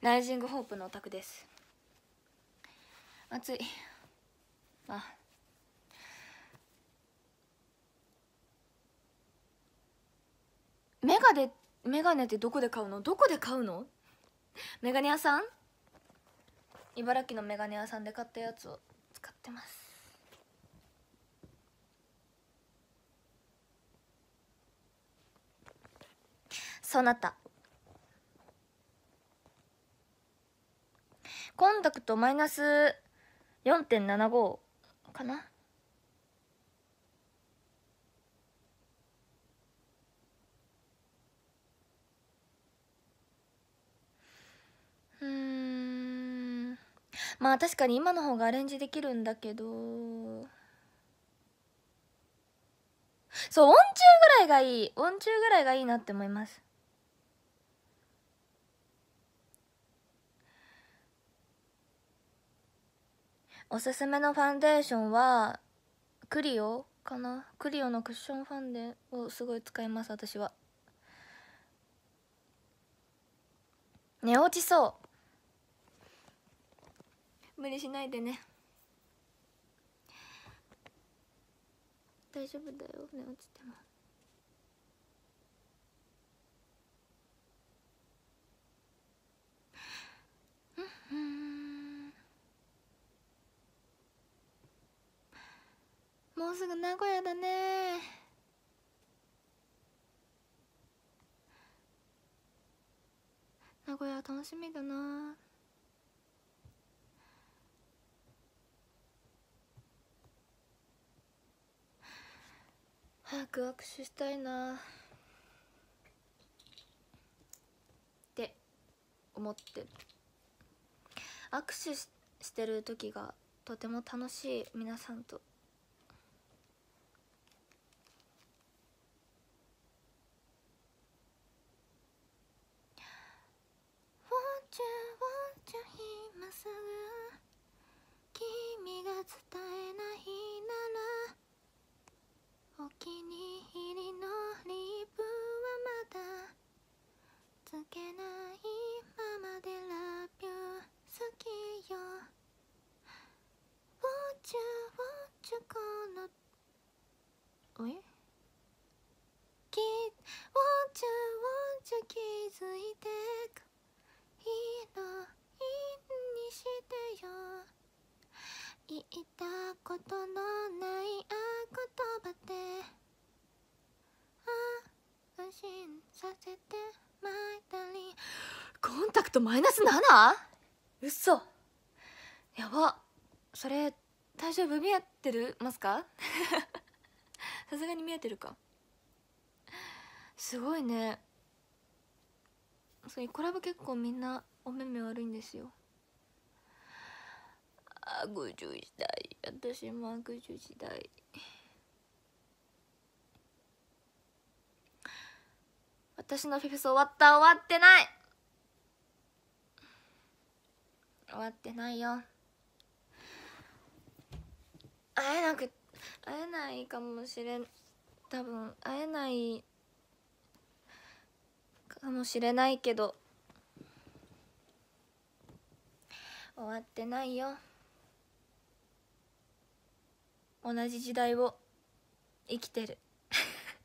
ライジングホープのお宅です暑いあメガネメガネってどこで買うのどこで買うのメガネ屋さん茨城のメガネ屋さんで買ったやつを使ってますそうなったコンタクトマイナス4.75かなうんまあ確かに今の方がアレンジできるんだけどそう音中ぐらいがいい音中ぐらいがいいなって思いますおすすめのファンデーションはクリオかなクリオのクッションファンデをすごい使います私は寝落ちそう無理しないでね大丈夫だよ寝落ちても。もうすぐ名古屋だね名古屋楽しみだな早く握手したいなって思って握手してる時がとても楽しい皆さんと。ちゅうちゅ今すぐ君が伝えないならお気に入りのリッはまだつけないままでラビュ好きよウォチュウォチュこのおいきウォチュウォチュ気づいてくいにしてよ言ったことのないあ言葉で安心させてまいたりコンタクトマイナス 7? 嘘やばそれ大丈夫見合ってるますか さすがに見えてるかすごいねそうコラボ結構みんなお目目悪いんですよあぐじゅし私もあぐじ代私のフィフス終わった終わってない終わってないよ会えなく会えないかもしれん多分会えないかもしれないけど終わってないよ同じ時代を生きてる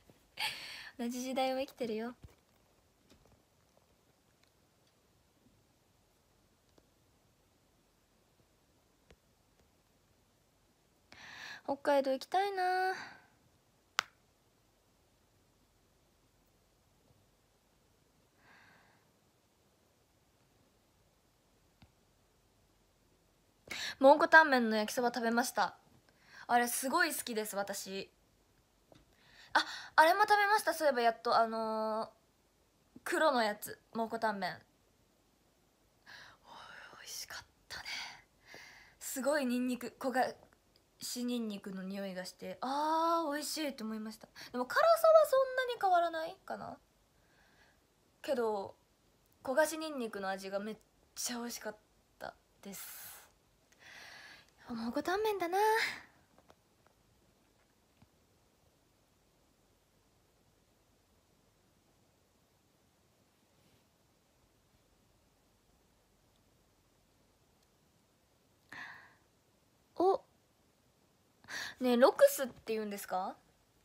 同じ時代を生きてるよ北海道行きたいな蒙古タンメンの焼きそば食べましたあれすごい好きです私ああれも食べましたそういえばやっとあのー、黒のやつ蒙古タンメンおいしかったねすごいニンニク焦がしニンニクの匂いがしてあお美味しいって思いましたでも辛さはそんなに変わらないかなけど焦がしニンニクの味がめっちゃ美味しかったですもごたんめんだなおねえロクスって言うんですか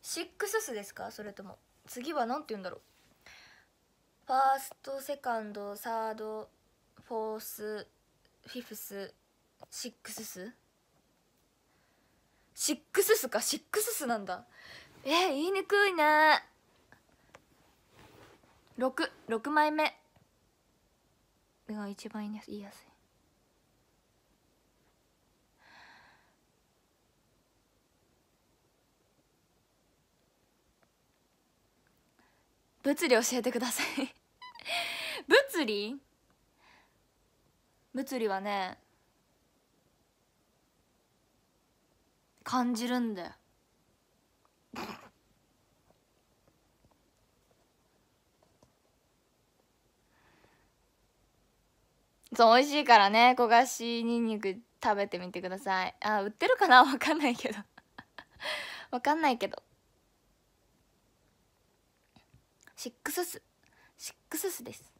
シックススですかそれとも次は何て言うんだろうファーストセカンドサードフォースフィフスシックススシックススかシックススなんだえー、言いにくいね66枚目が一番言いやすい物理教えてください 物理物理はね感じるんだよそう美味しいからね焦がしにんにく食べてみてくださいあ売ってるかな分 かんないけど分かんないけどシックススシックススです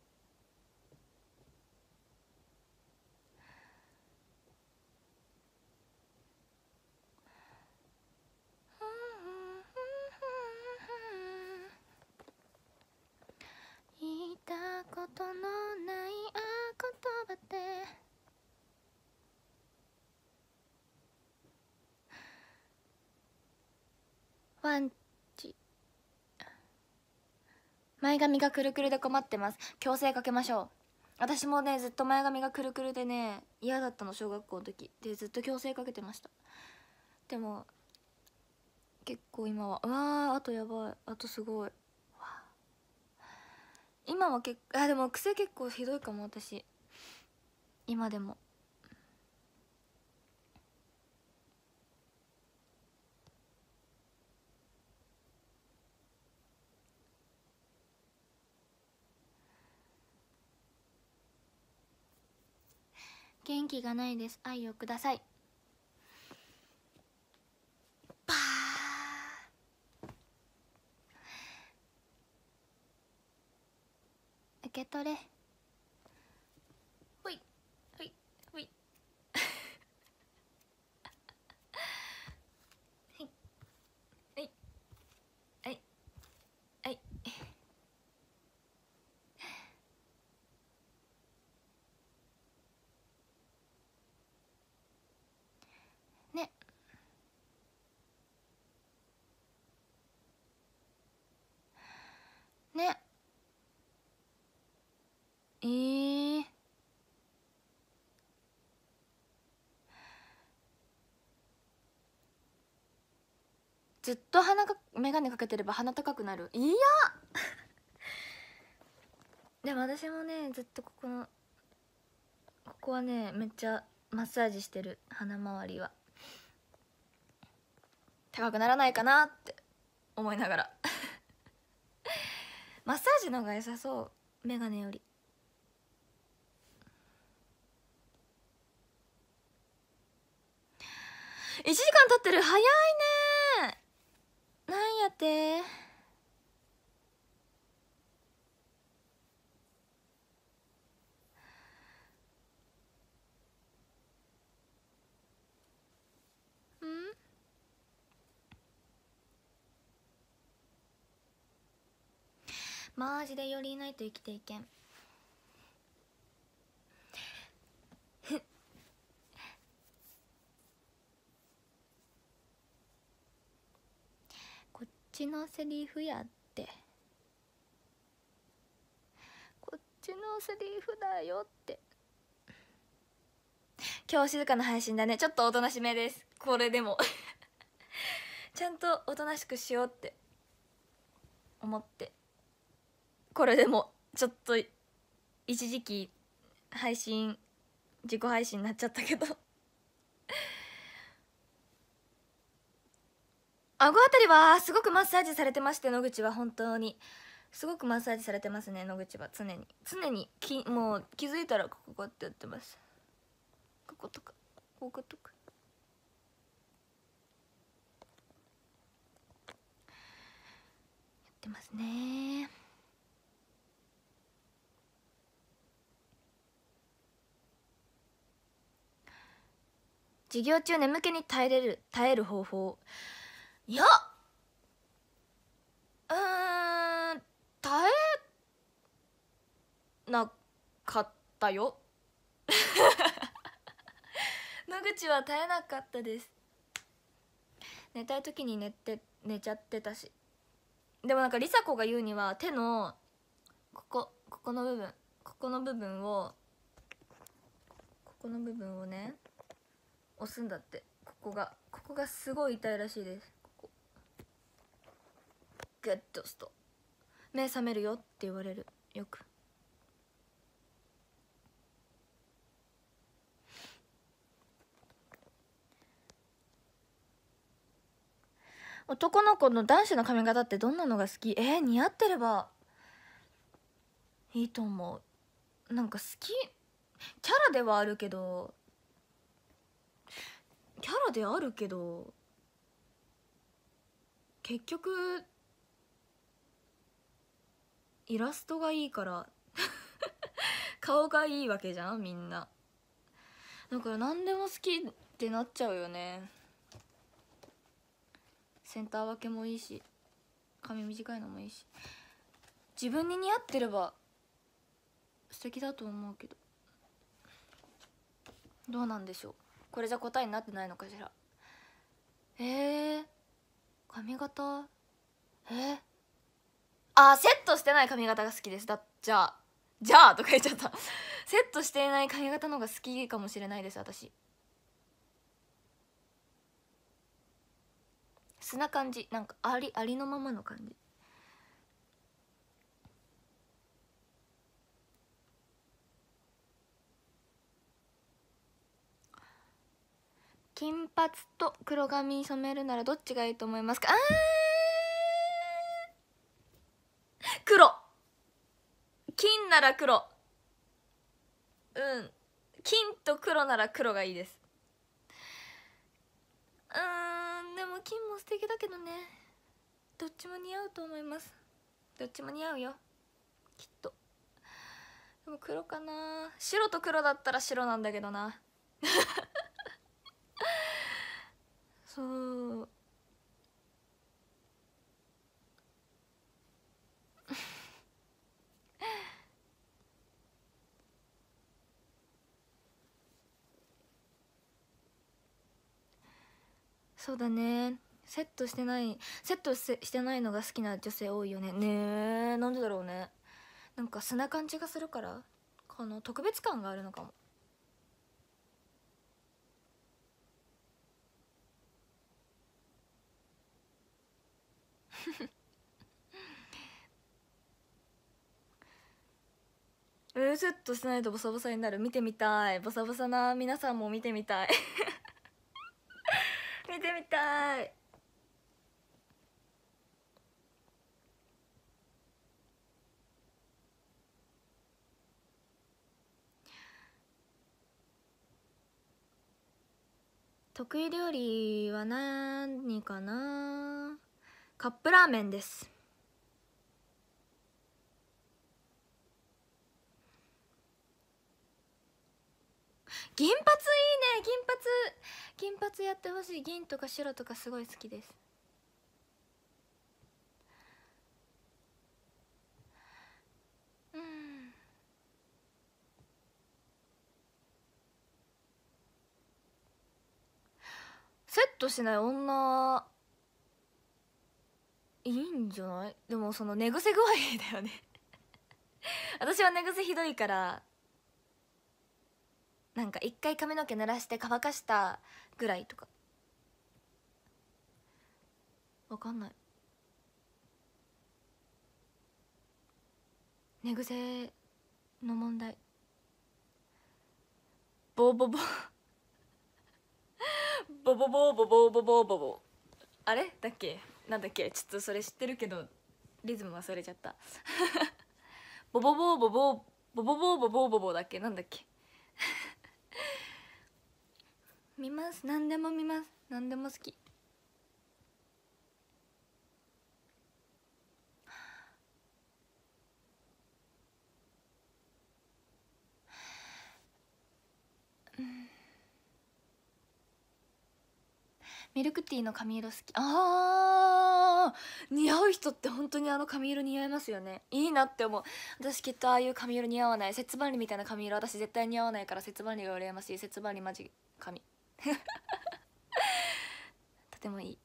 たことのないあ言葉でワンチ前髪がくるくるで困ってます強制かけましょう私もねずっと前髪がくるくるでね嫌だったの小学校の時でずっと強制かけてましたでも結構今はうわーあとやばいあとすごい今は結構あでも癖結構ひどいかも私今でも元気がないです愛をください受け取れえー、ずっと鼻が眼鏡かけてれば鼻高くなるいや でも私もねずっとここのここはねめっちゃマッサージしてる鼻周りは高くならないかなって思いながら マッサージの方が良さそう眼鏡より。1時間経ってる早いねなんやってうんマジで寄りないと生きていけんちのセリフやってこっちのセリフだよって今日静かな配信だねちょっとおとなしめですこれでも ちゃんとおとなしくしようって思ってこれでもちょっと一時期配信自己配信になっちゃったけど 顎あたりはすごくマッサージされてまして野口は本当にすごくマッサージされてますね野口は常に常にきもう気づいたらここってやってますこことかこことかやってますね授業中眠気に耐えれる耐える方法いやうん耐えなかったよ 野口は耐えなかったです寝たい時に寝て寝ちゃってたしでもなんか梨紗子が言うには手のここここの部分ここの部分をここの部分をね押すんだってここがここがすごい痛いらしいですグッドスト目覚めるよって言われるよく男の子の男子の髪型ってどんなのが好きえー、似合ってればいいと思うなんか好きキャラではあるけどキャラであるけど結局イラストがいいから 顔がいいわけじゃんみんなだから何でも好きってなっちゃうよねセンター分けもいいし髪短いのもいいし自分に似合ってれば素敵だと思うけどどうなんでしょうこれじゃ答えになってないのかしらえー、髪型えーあセットしてない髪型が好きですだじゃあじゃあとか言っちゃった セットしていない髪型の方が好きかもしれないです私素な感じなんかありありのままの感じ金髪と黒髪染めるならどっちがいいと思いますかあー黒金なら黒うん金と黒なら黒がいいですうんでも金も素敵だけどねどっちも似合うと思いますどっちも似合うよきっとでも黒かな白と黒だったら白なんだけどな そうそうだねセットしてないセットしてないのが好きな女性多いよねねえなんでだろうねなんか素な感じがするからこの特別感があるのかも うセットしないとボサボサになる見てみたいボサボサな皆さんも見てみたい 見てみたい得意料理は何かなカップラーメンです銀髪いいね銀髪銀髪やってほしい銀とか白とかすごい好きですうんセットしない女いいんじゃないでもその寝癖具合だよね 私は寝癖ひどいからなんか一回髪の毛濡らして乾かしたぐらいとかわかんない寝癖の問題ボーボボボボボボボボボボボあれだっけなんだっけちょっとそれ知ってるけどリズム忘れちゃった ボボボボボボボボボボボボボだっけなんだっけ見ます何でも見ます何でも好きミルクティーの髪色好きあー似合う人って本当にあの髪色似合いますよねいいなって思う私きっとああいう髪色似合わない節番りみたいな髪色私絶対似合わないから節番りが羨ましい節番りマジ髪とてもいい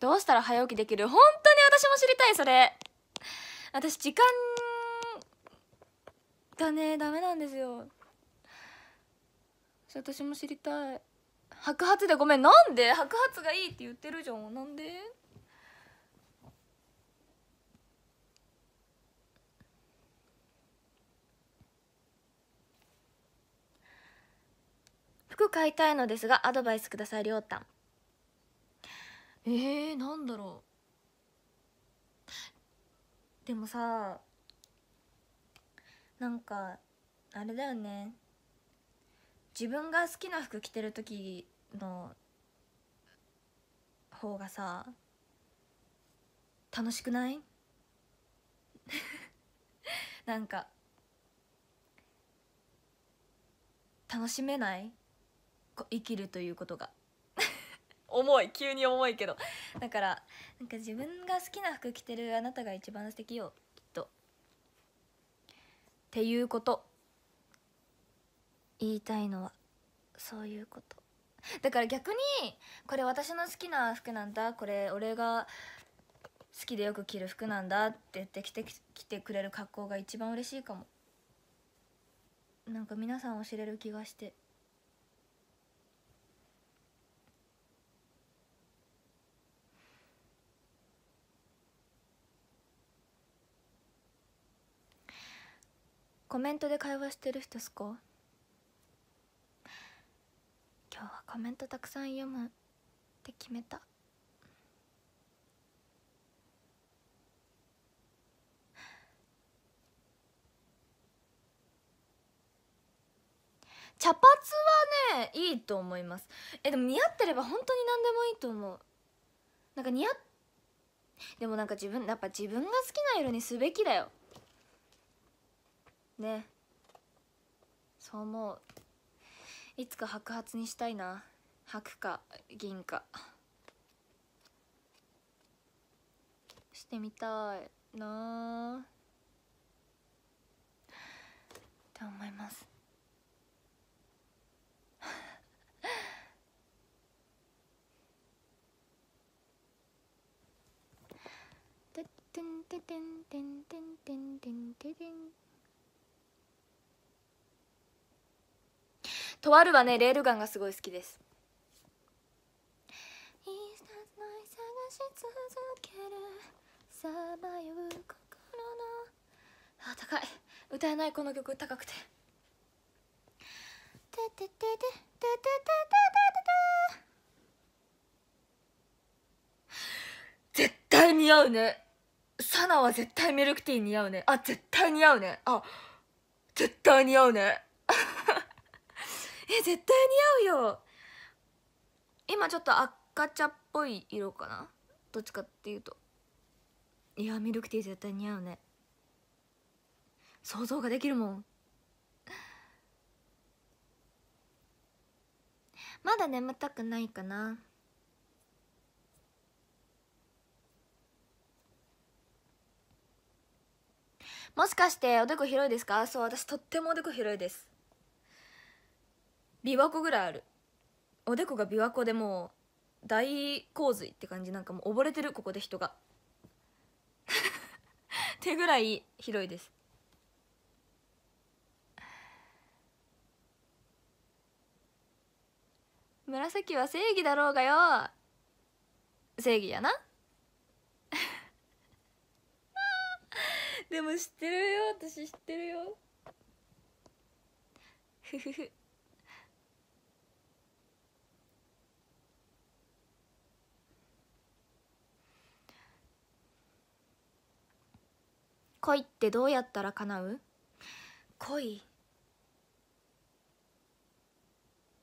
どうしたら早起きできる本当に私も知りたいそれ私時間がねダメなんですよ私も知りたい白髪でごめんなんで白髪がいいって言ってるじゃんなんで服買いたいのですがアドバイスくださいりょうたんえー、なんだろうでもさなんかあれだよね自分が好きな服着てる時の方がさ楽しくない なんか楽しめない生きるということが重い急に重いけどだからなんか自分が好きな服着てるあなたが一番素敵よきっとっていうこと言いたいのはそういうことだから逆にこれ私の好きな服なんだこれ俺が好きでよく着る服なんだって言って着てきてくれる格好が一番嬉しいかもなんか皆さんを知れる気がして。コメントで会話してる人すこ今日はコメントたくさん読むって決めた茶髪はねいいと思いますえでも似合ってれば本当に何でもいいと思うなんか似合でもなんか自分やっぱ自分が好きな色にすべきだよねそう思ういつか白髪にしたいな白か銀かしてみたいなって思いますてんてんてんてんてんてんてんてんてんとあるはねレールガンがすごい好きです続けるさまよう心のあ高い歌えないこの曲高くて「てててててててててて」絶対似合うねサナは絶対ミルクティー似合うねあ絶対似合うねあ絶対似合うねえ絶対似合うよ今ちょっと赤茶っぽい色かなどっちかっていうといやミルクティー絶対似合うね想像ができるもんまだ眠たくないかなもしかしておでこ広いですかそう私とってもおでこ広いです琵琶湖ぐらいあるおでこが琵琶湖でもう大洪水って感じなんかもう溺れてるここで人が 手ぐらい広いです紫は正義だろうがよ正義やな でも知ってるよ私知ってるよふふふ恋ってどうやったら叶う恋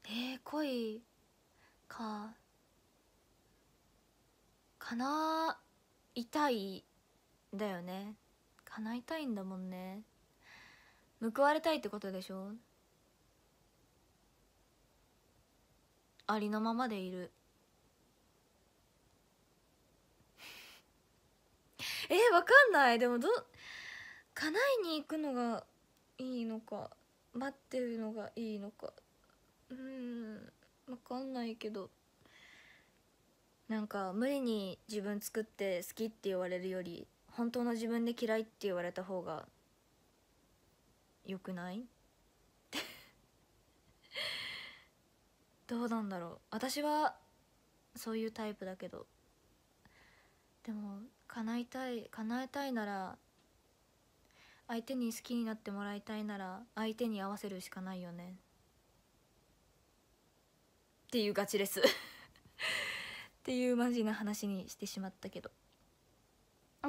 えー、恋か叶いたいだよね叶いたいんだもんね報われたいってことでしょありのままでいる えー、わかんないでもど叶えに行くのがいいのか待ってるのがいいのかうん分かんないけどなんか無理に自分作って好きって言われるより本当の自分で嫌いって言われた方がよくないどうなんだろう私はそういうタイプだけどでも叶いたい叶えたいなら相手に好きになってもらいたいなら相手に合わせるしかないよねっていうガチです っていうマジな話にしてしまったけど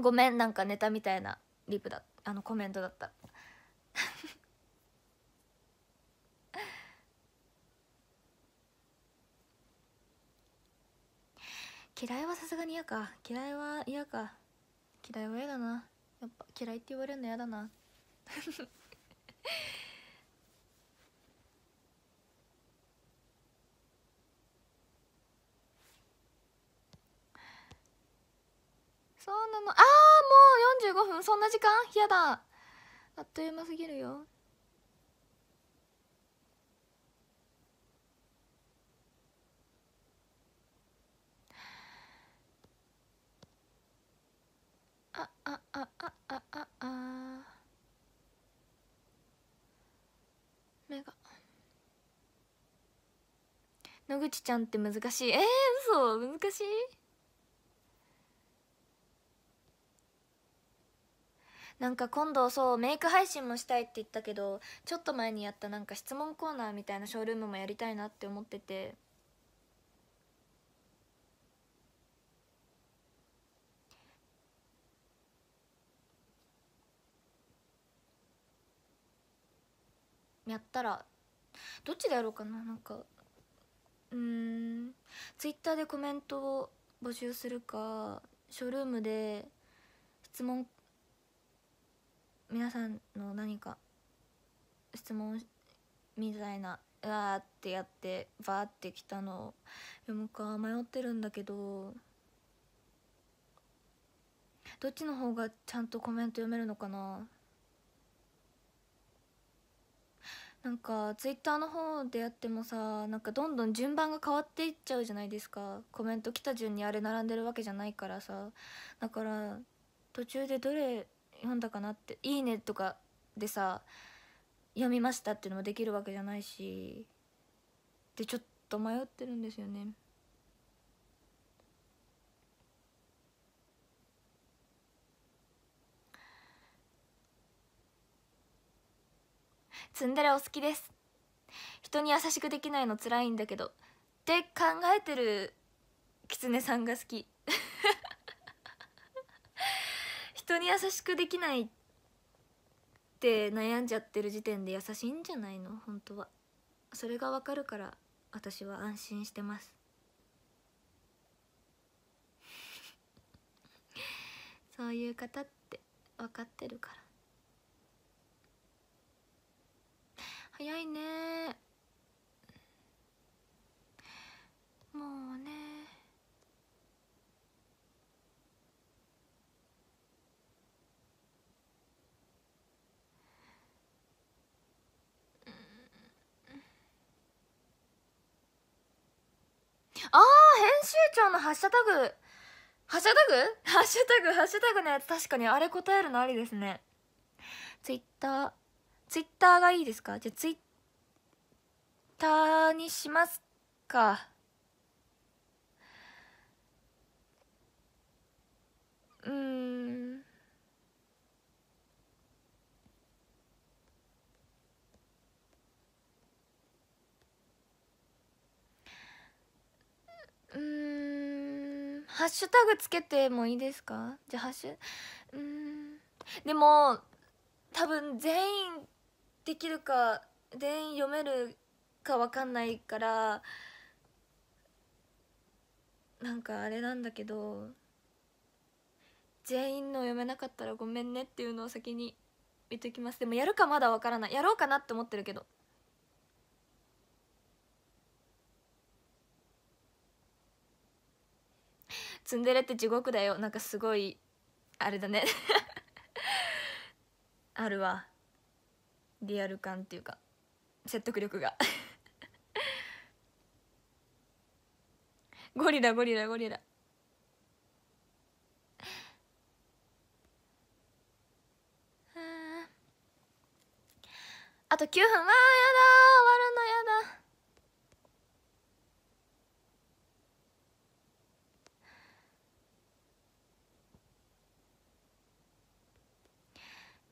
ごめんなんかネタみたいなリプだあのコメントだった 嫌いはさすがに嫌か嫌いは嫌か嫌いは嫌だなやっぱ嫌いって言われるの嫌だなそうなのああもう45分そんな時間嫌だあっという間すぎるよああああああ目が野口ちゃんって難しいえー、嘘難しいなんか今度そうメイク配信もしたいって言ったけどちょっと前にやったなんか質問コーナーみたいなショールームもやりたいなって思っててやったらどっちでやろうかななんかうんツイッターでコメントを募集するかショールームで質問皆さんの何か質問みたいなうわーってやってバーってきたのを読むか迷ってるんだけどどっちの方がちゃんとコメント読めるのかななんかツイッターの方でやってもさなんかどんどん順番が変わっていっちゃうじゃないですかコメント来た順にあれ並んでるわけじゃないからさだから途中でどれ読んだかなって「いいね」とかでさ読みましたっていうのもできるわけじゃないしでちょっと迷ってるんですよね。ツンデレお好きです人に優しくできないの辛いんだけどって考えてるキツネさんが好き 人に優しくできないって悩んじゃってる時点で優しいんじゃないの本当はそれがわかるから私は安心してます そういう方って分かってるから早いねもうねああ編集長のハッシュタグハッシュタグハッシュタグハッシュタグのやつ確かにあれ答えるのありですねツイッターツイッターがいいですかじゃあツイッターにしますかうんうんハッシュタグつけてもいいですかじゃあハッシュうんでも多分全員できるか全員読めるか分かんないからなんかあれなんだけど全員の読めなかったらごめんねっていうのを先に見ときますでもやるかまだ分からないやろうかなって思ってるけどツンデレって地獄だよなんかすごいあれだね あるわリアル感っていうか説得力が ゴリラゴリラゴリラあと9分わあやだ終わるのやだ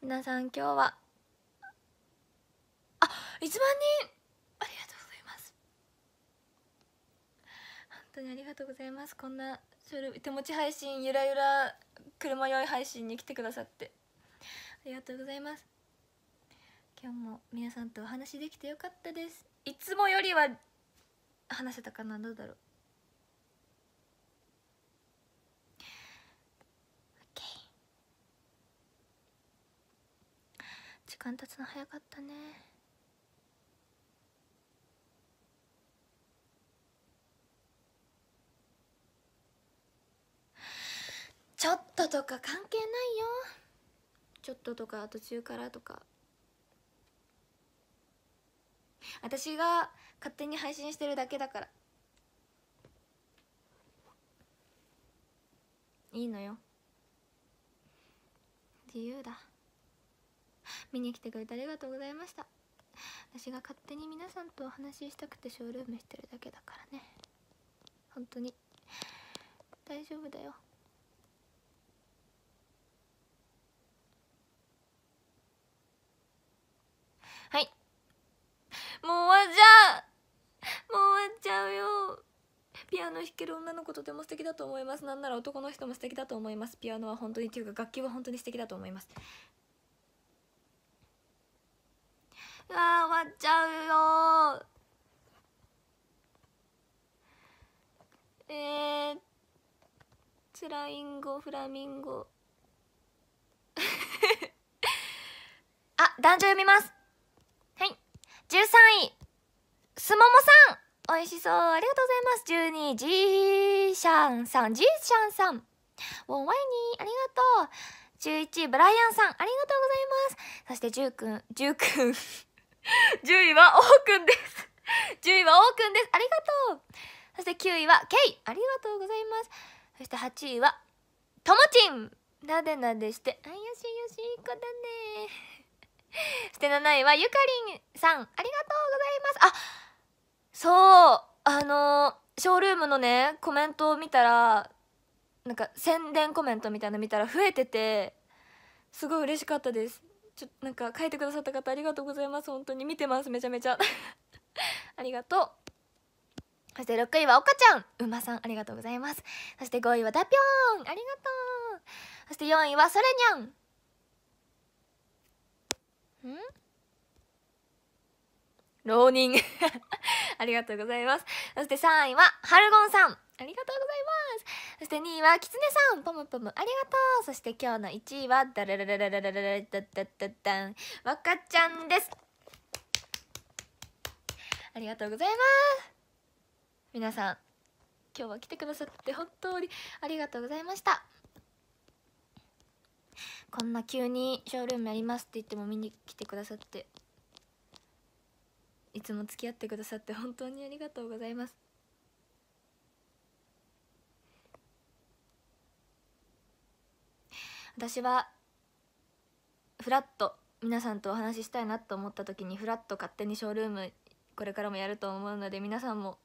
皆さん今日は1万人ありがとうございます本当にありがとうございますこんな手持ち配信ゆらゆら車酔い配信に来てくださってありがとうございます今日も皆さんとお話できてよかったですいつもよりは話せたかなどうだろう時間経つの早かったねちょっととか関係ないよちょっととか途中からとか私が勝手に配信してるだけだからいいのよ自由だ見に来てくれてありがとうございました私が勝手に皆さんとお話ししたくてショールームしてるだけだからね本当に大丈夫だよはいもう終わっちゃうもう終わっちゃうよピアノ弾ける女の子とても素敵だと思いますなんなら男の人も素敵だと思いますピアノは本当にっていうか楽器は本当に素敵だと思いますうわ終わっちゃうよえー、ツラインゴフラミンゴ あ男女読みます13位、すももさん美味しそうありがとうございます !12 位、じーしゃんさん、じーしゃんさんウォンワイニーありがとう11位、ブライアンさんありがとうございますそして10くん、10くん10位はオーくんです10位はオーくんですありがとうそして9位はケイありがとうございますそして8位はともちんなでなでしてあよしよしいい子だねそ して7位はゆかりんさんありがとうございますあそうあのショールームのねコメントを見たらなんか宣伝コメントみたいなの見たら増えててすごい嬉しかったですちょっなんか書いてくださった方ありがとうございます本当に見てますめちゃめちゃ ありがとうそして6位はおかちゃん馬さんありがとうございますそして5位はダピョンありがとうそして4位はソレにゃん浪人 ありがとうございますそして3位はハルゴンさんありがとうございますそして2位はきつねさんポムポムありがとうそして今日の1位はダララララララララダダダダンわかちゃんですありがとうございます皆さん今日は来てくださって本当にありがとうございましたこんな急にショールームやりますって言っても見に来てくださっていつも付き合ってくださって本当にありがとうございます私はフラッと皆さんとお話ししたいなと思った時にフラッと勝手にショールームこれからもやると思うので皆さんも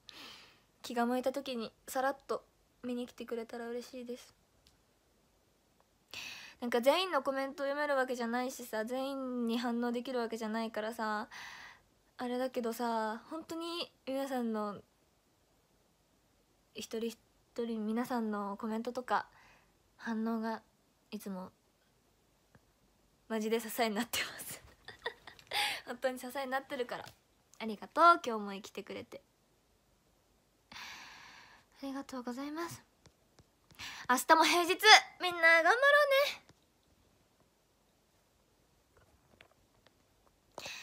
気が向いた時にさらっと見に来てくれたら嬉しいです。なんか全員のコメント読めるわけじゃないしさ全員に反応できるわけじゃないからさあれだけどさ本当に皆さんの一人一人皆さんのコメントとか反応がいつもマジで支えになってます 本当に支えになってるからありがとう今日も生きてくれてありがとうございます明日も平日みんな頑張ろうね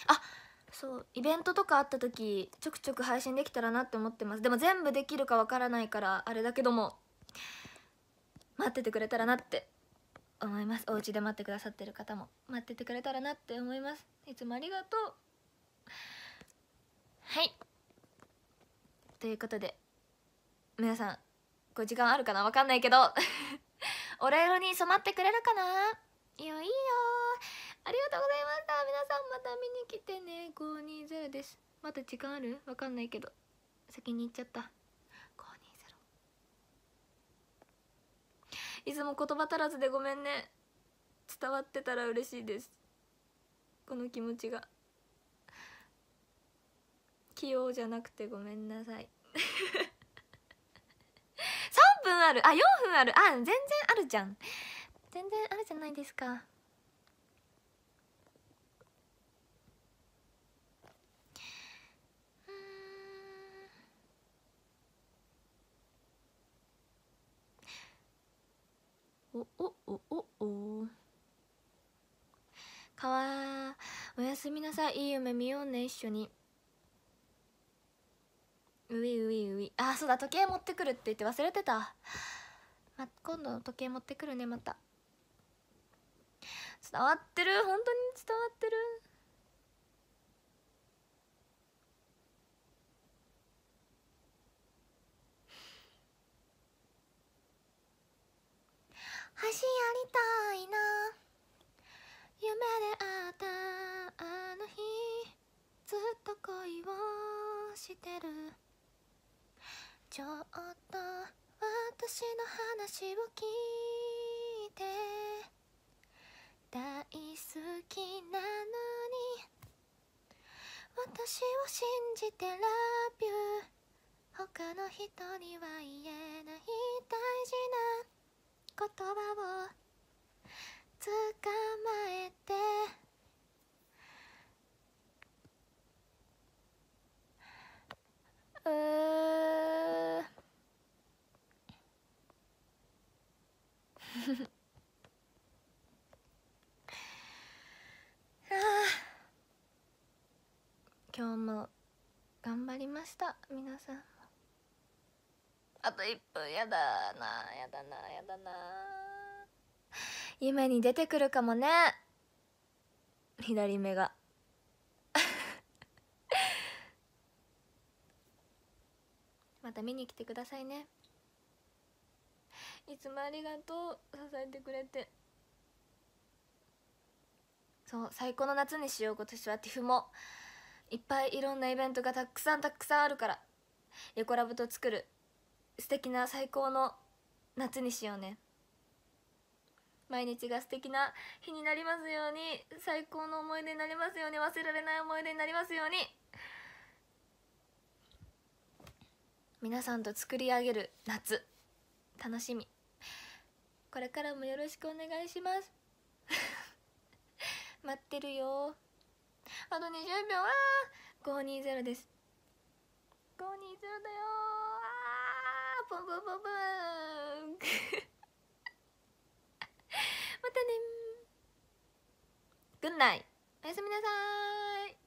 あそうイベントとかあった時ちょくちょく配信できたらなって思ってますでも全部できるかわからないからあれだけども待っててくれたらなって思いますお家で待ってくださってる方も待っててくれたらなって思いますいつもありがとうはいということで皆さんご時間あるかなわかんないけどオレ色に染まってくれるかないいよいいよありがとうございました皆さんまた見に来てね520ですまだ時間あるわかんないけど先に行っちゃった520いつも言葉足らずでごめんね伝わってたら嬉しいですこの気持ちが器用じゃなくてごめんなさい3 分あるあ4分あるあ全然あるじゃん全然あるじゃないですかおおおおおかわおやすみなさいいい夢見ようね一緒にういういういあそうだ時計持ってくるって言って忘れてた、ま、今度時計持ってくるねまた伝わってる本当に伝わってる橋やりたいな夢で会ったあの日ずっと恋をしてるちょっと私の話を聞いて大好きなのに私を信じてラビュー他の人には言えない大事な言葉を捕まえてうー あ今日も頑張りました皆さんあと1分やだなやだなやだな夢に出てくるかもね左目が また見に来てくださいねいつもありがとう支えてくれてそう最高の夏にしよう今年は TIFF もいっぱいいろんなイベントがたくさんたくさんあるから横ラブと作る素敵な最高の夏にしようね毎日が素敵な日になりますように最高の思い出になりますように忘れられない思い出になりますように皆さんと作り上げる夏楽しみこれからもよろしくお願いします 待ってるよあと20秒は520です520だよポンポンポンポンまたねーグッナイおやすみなさい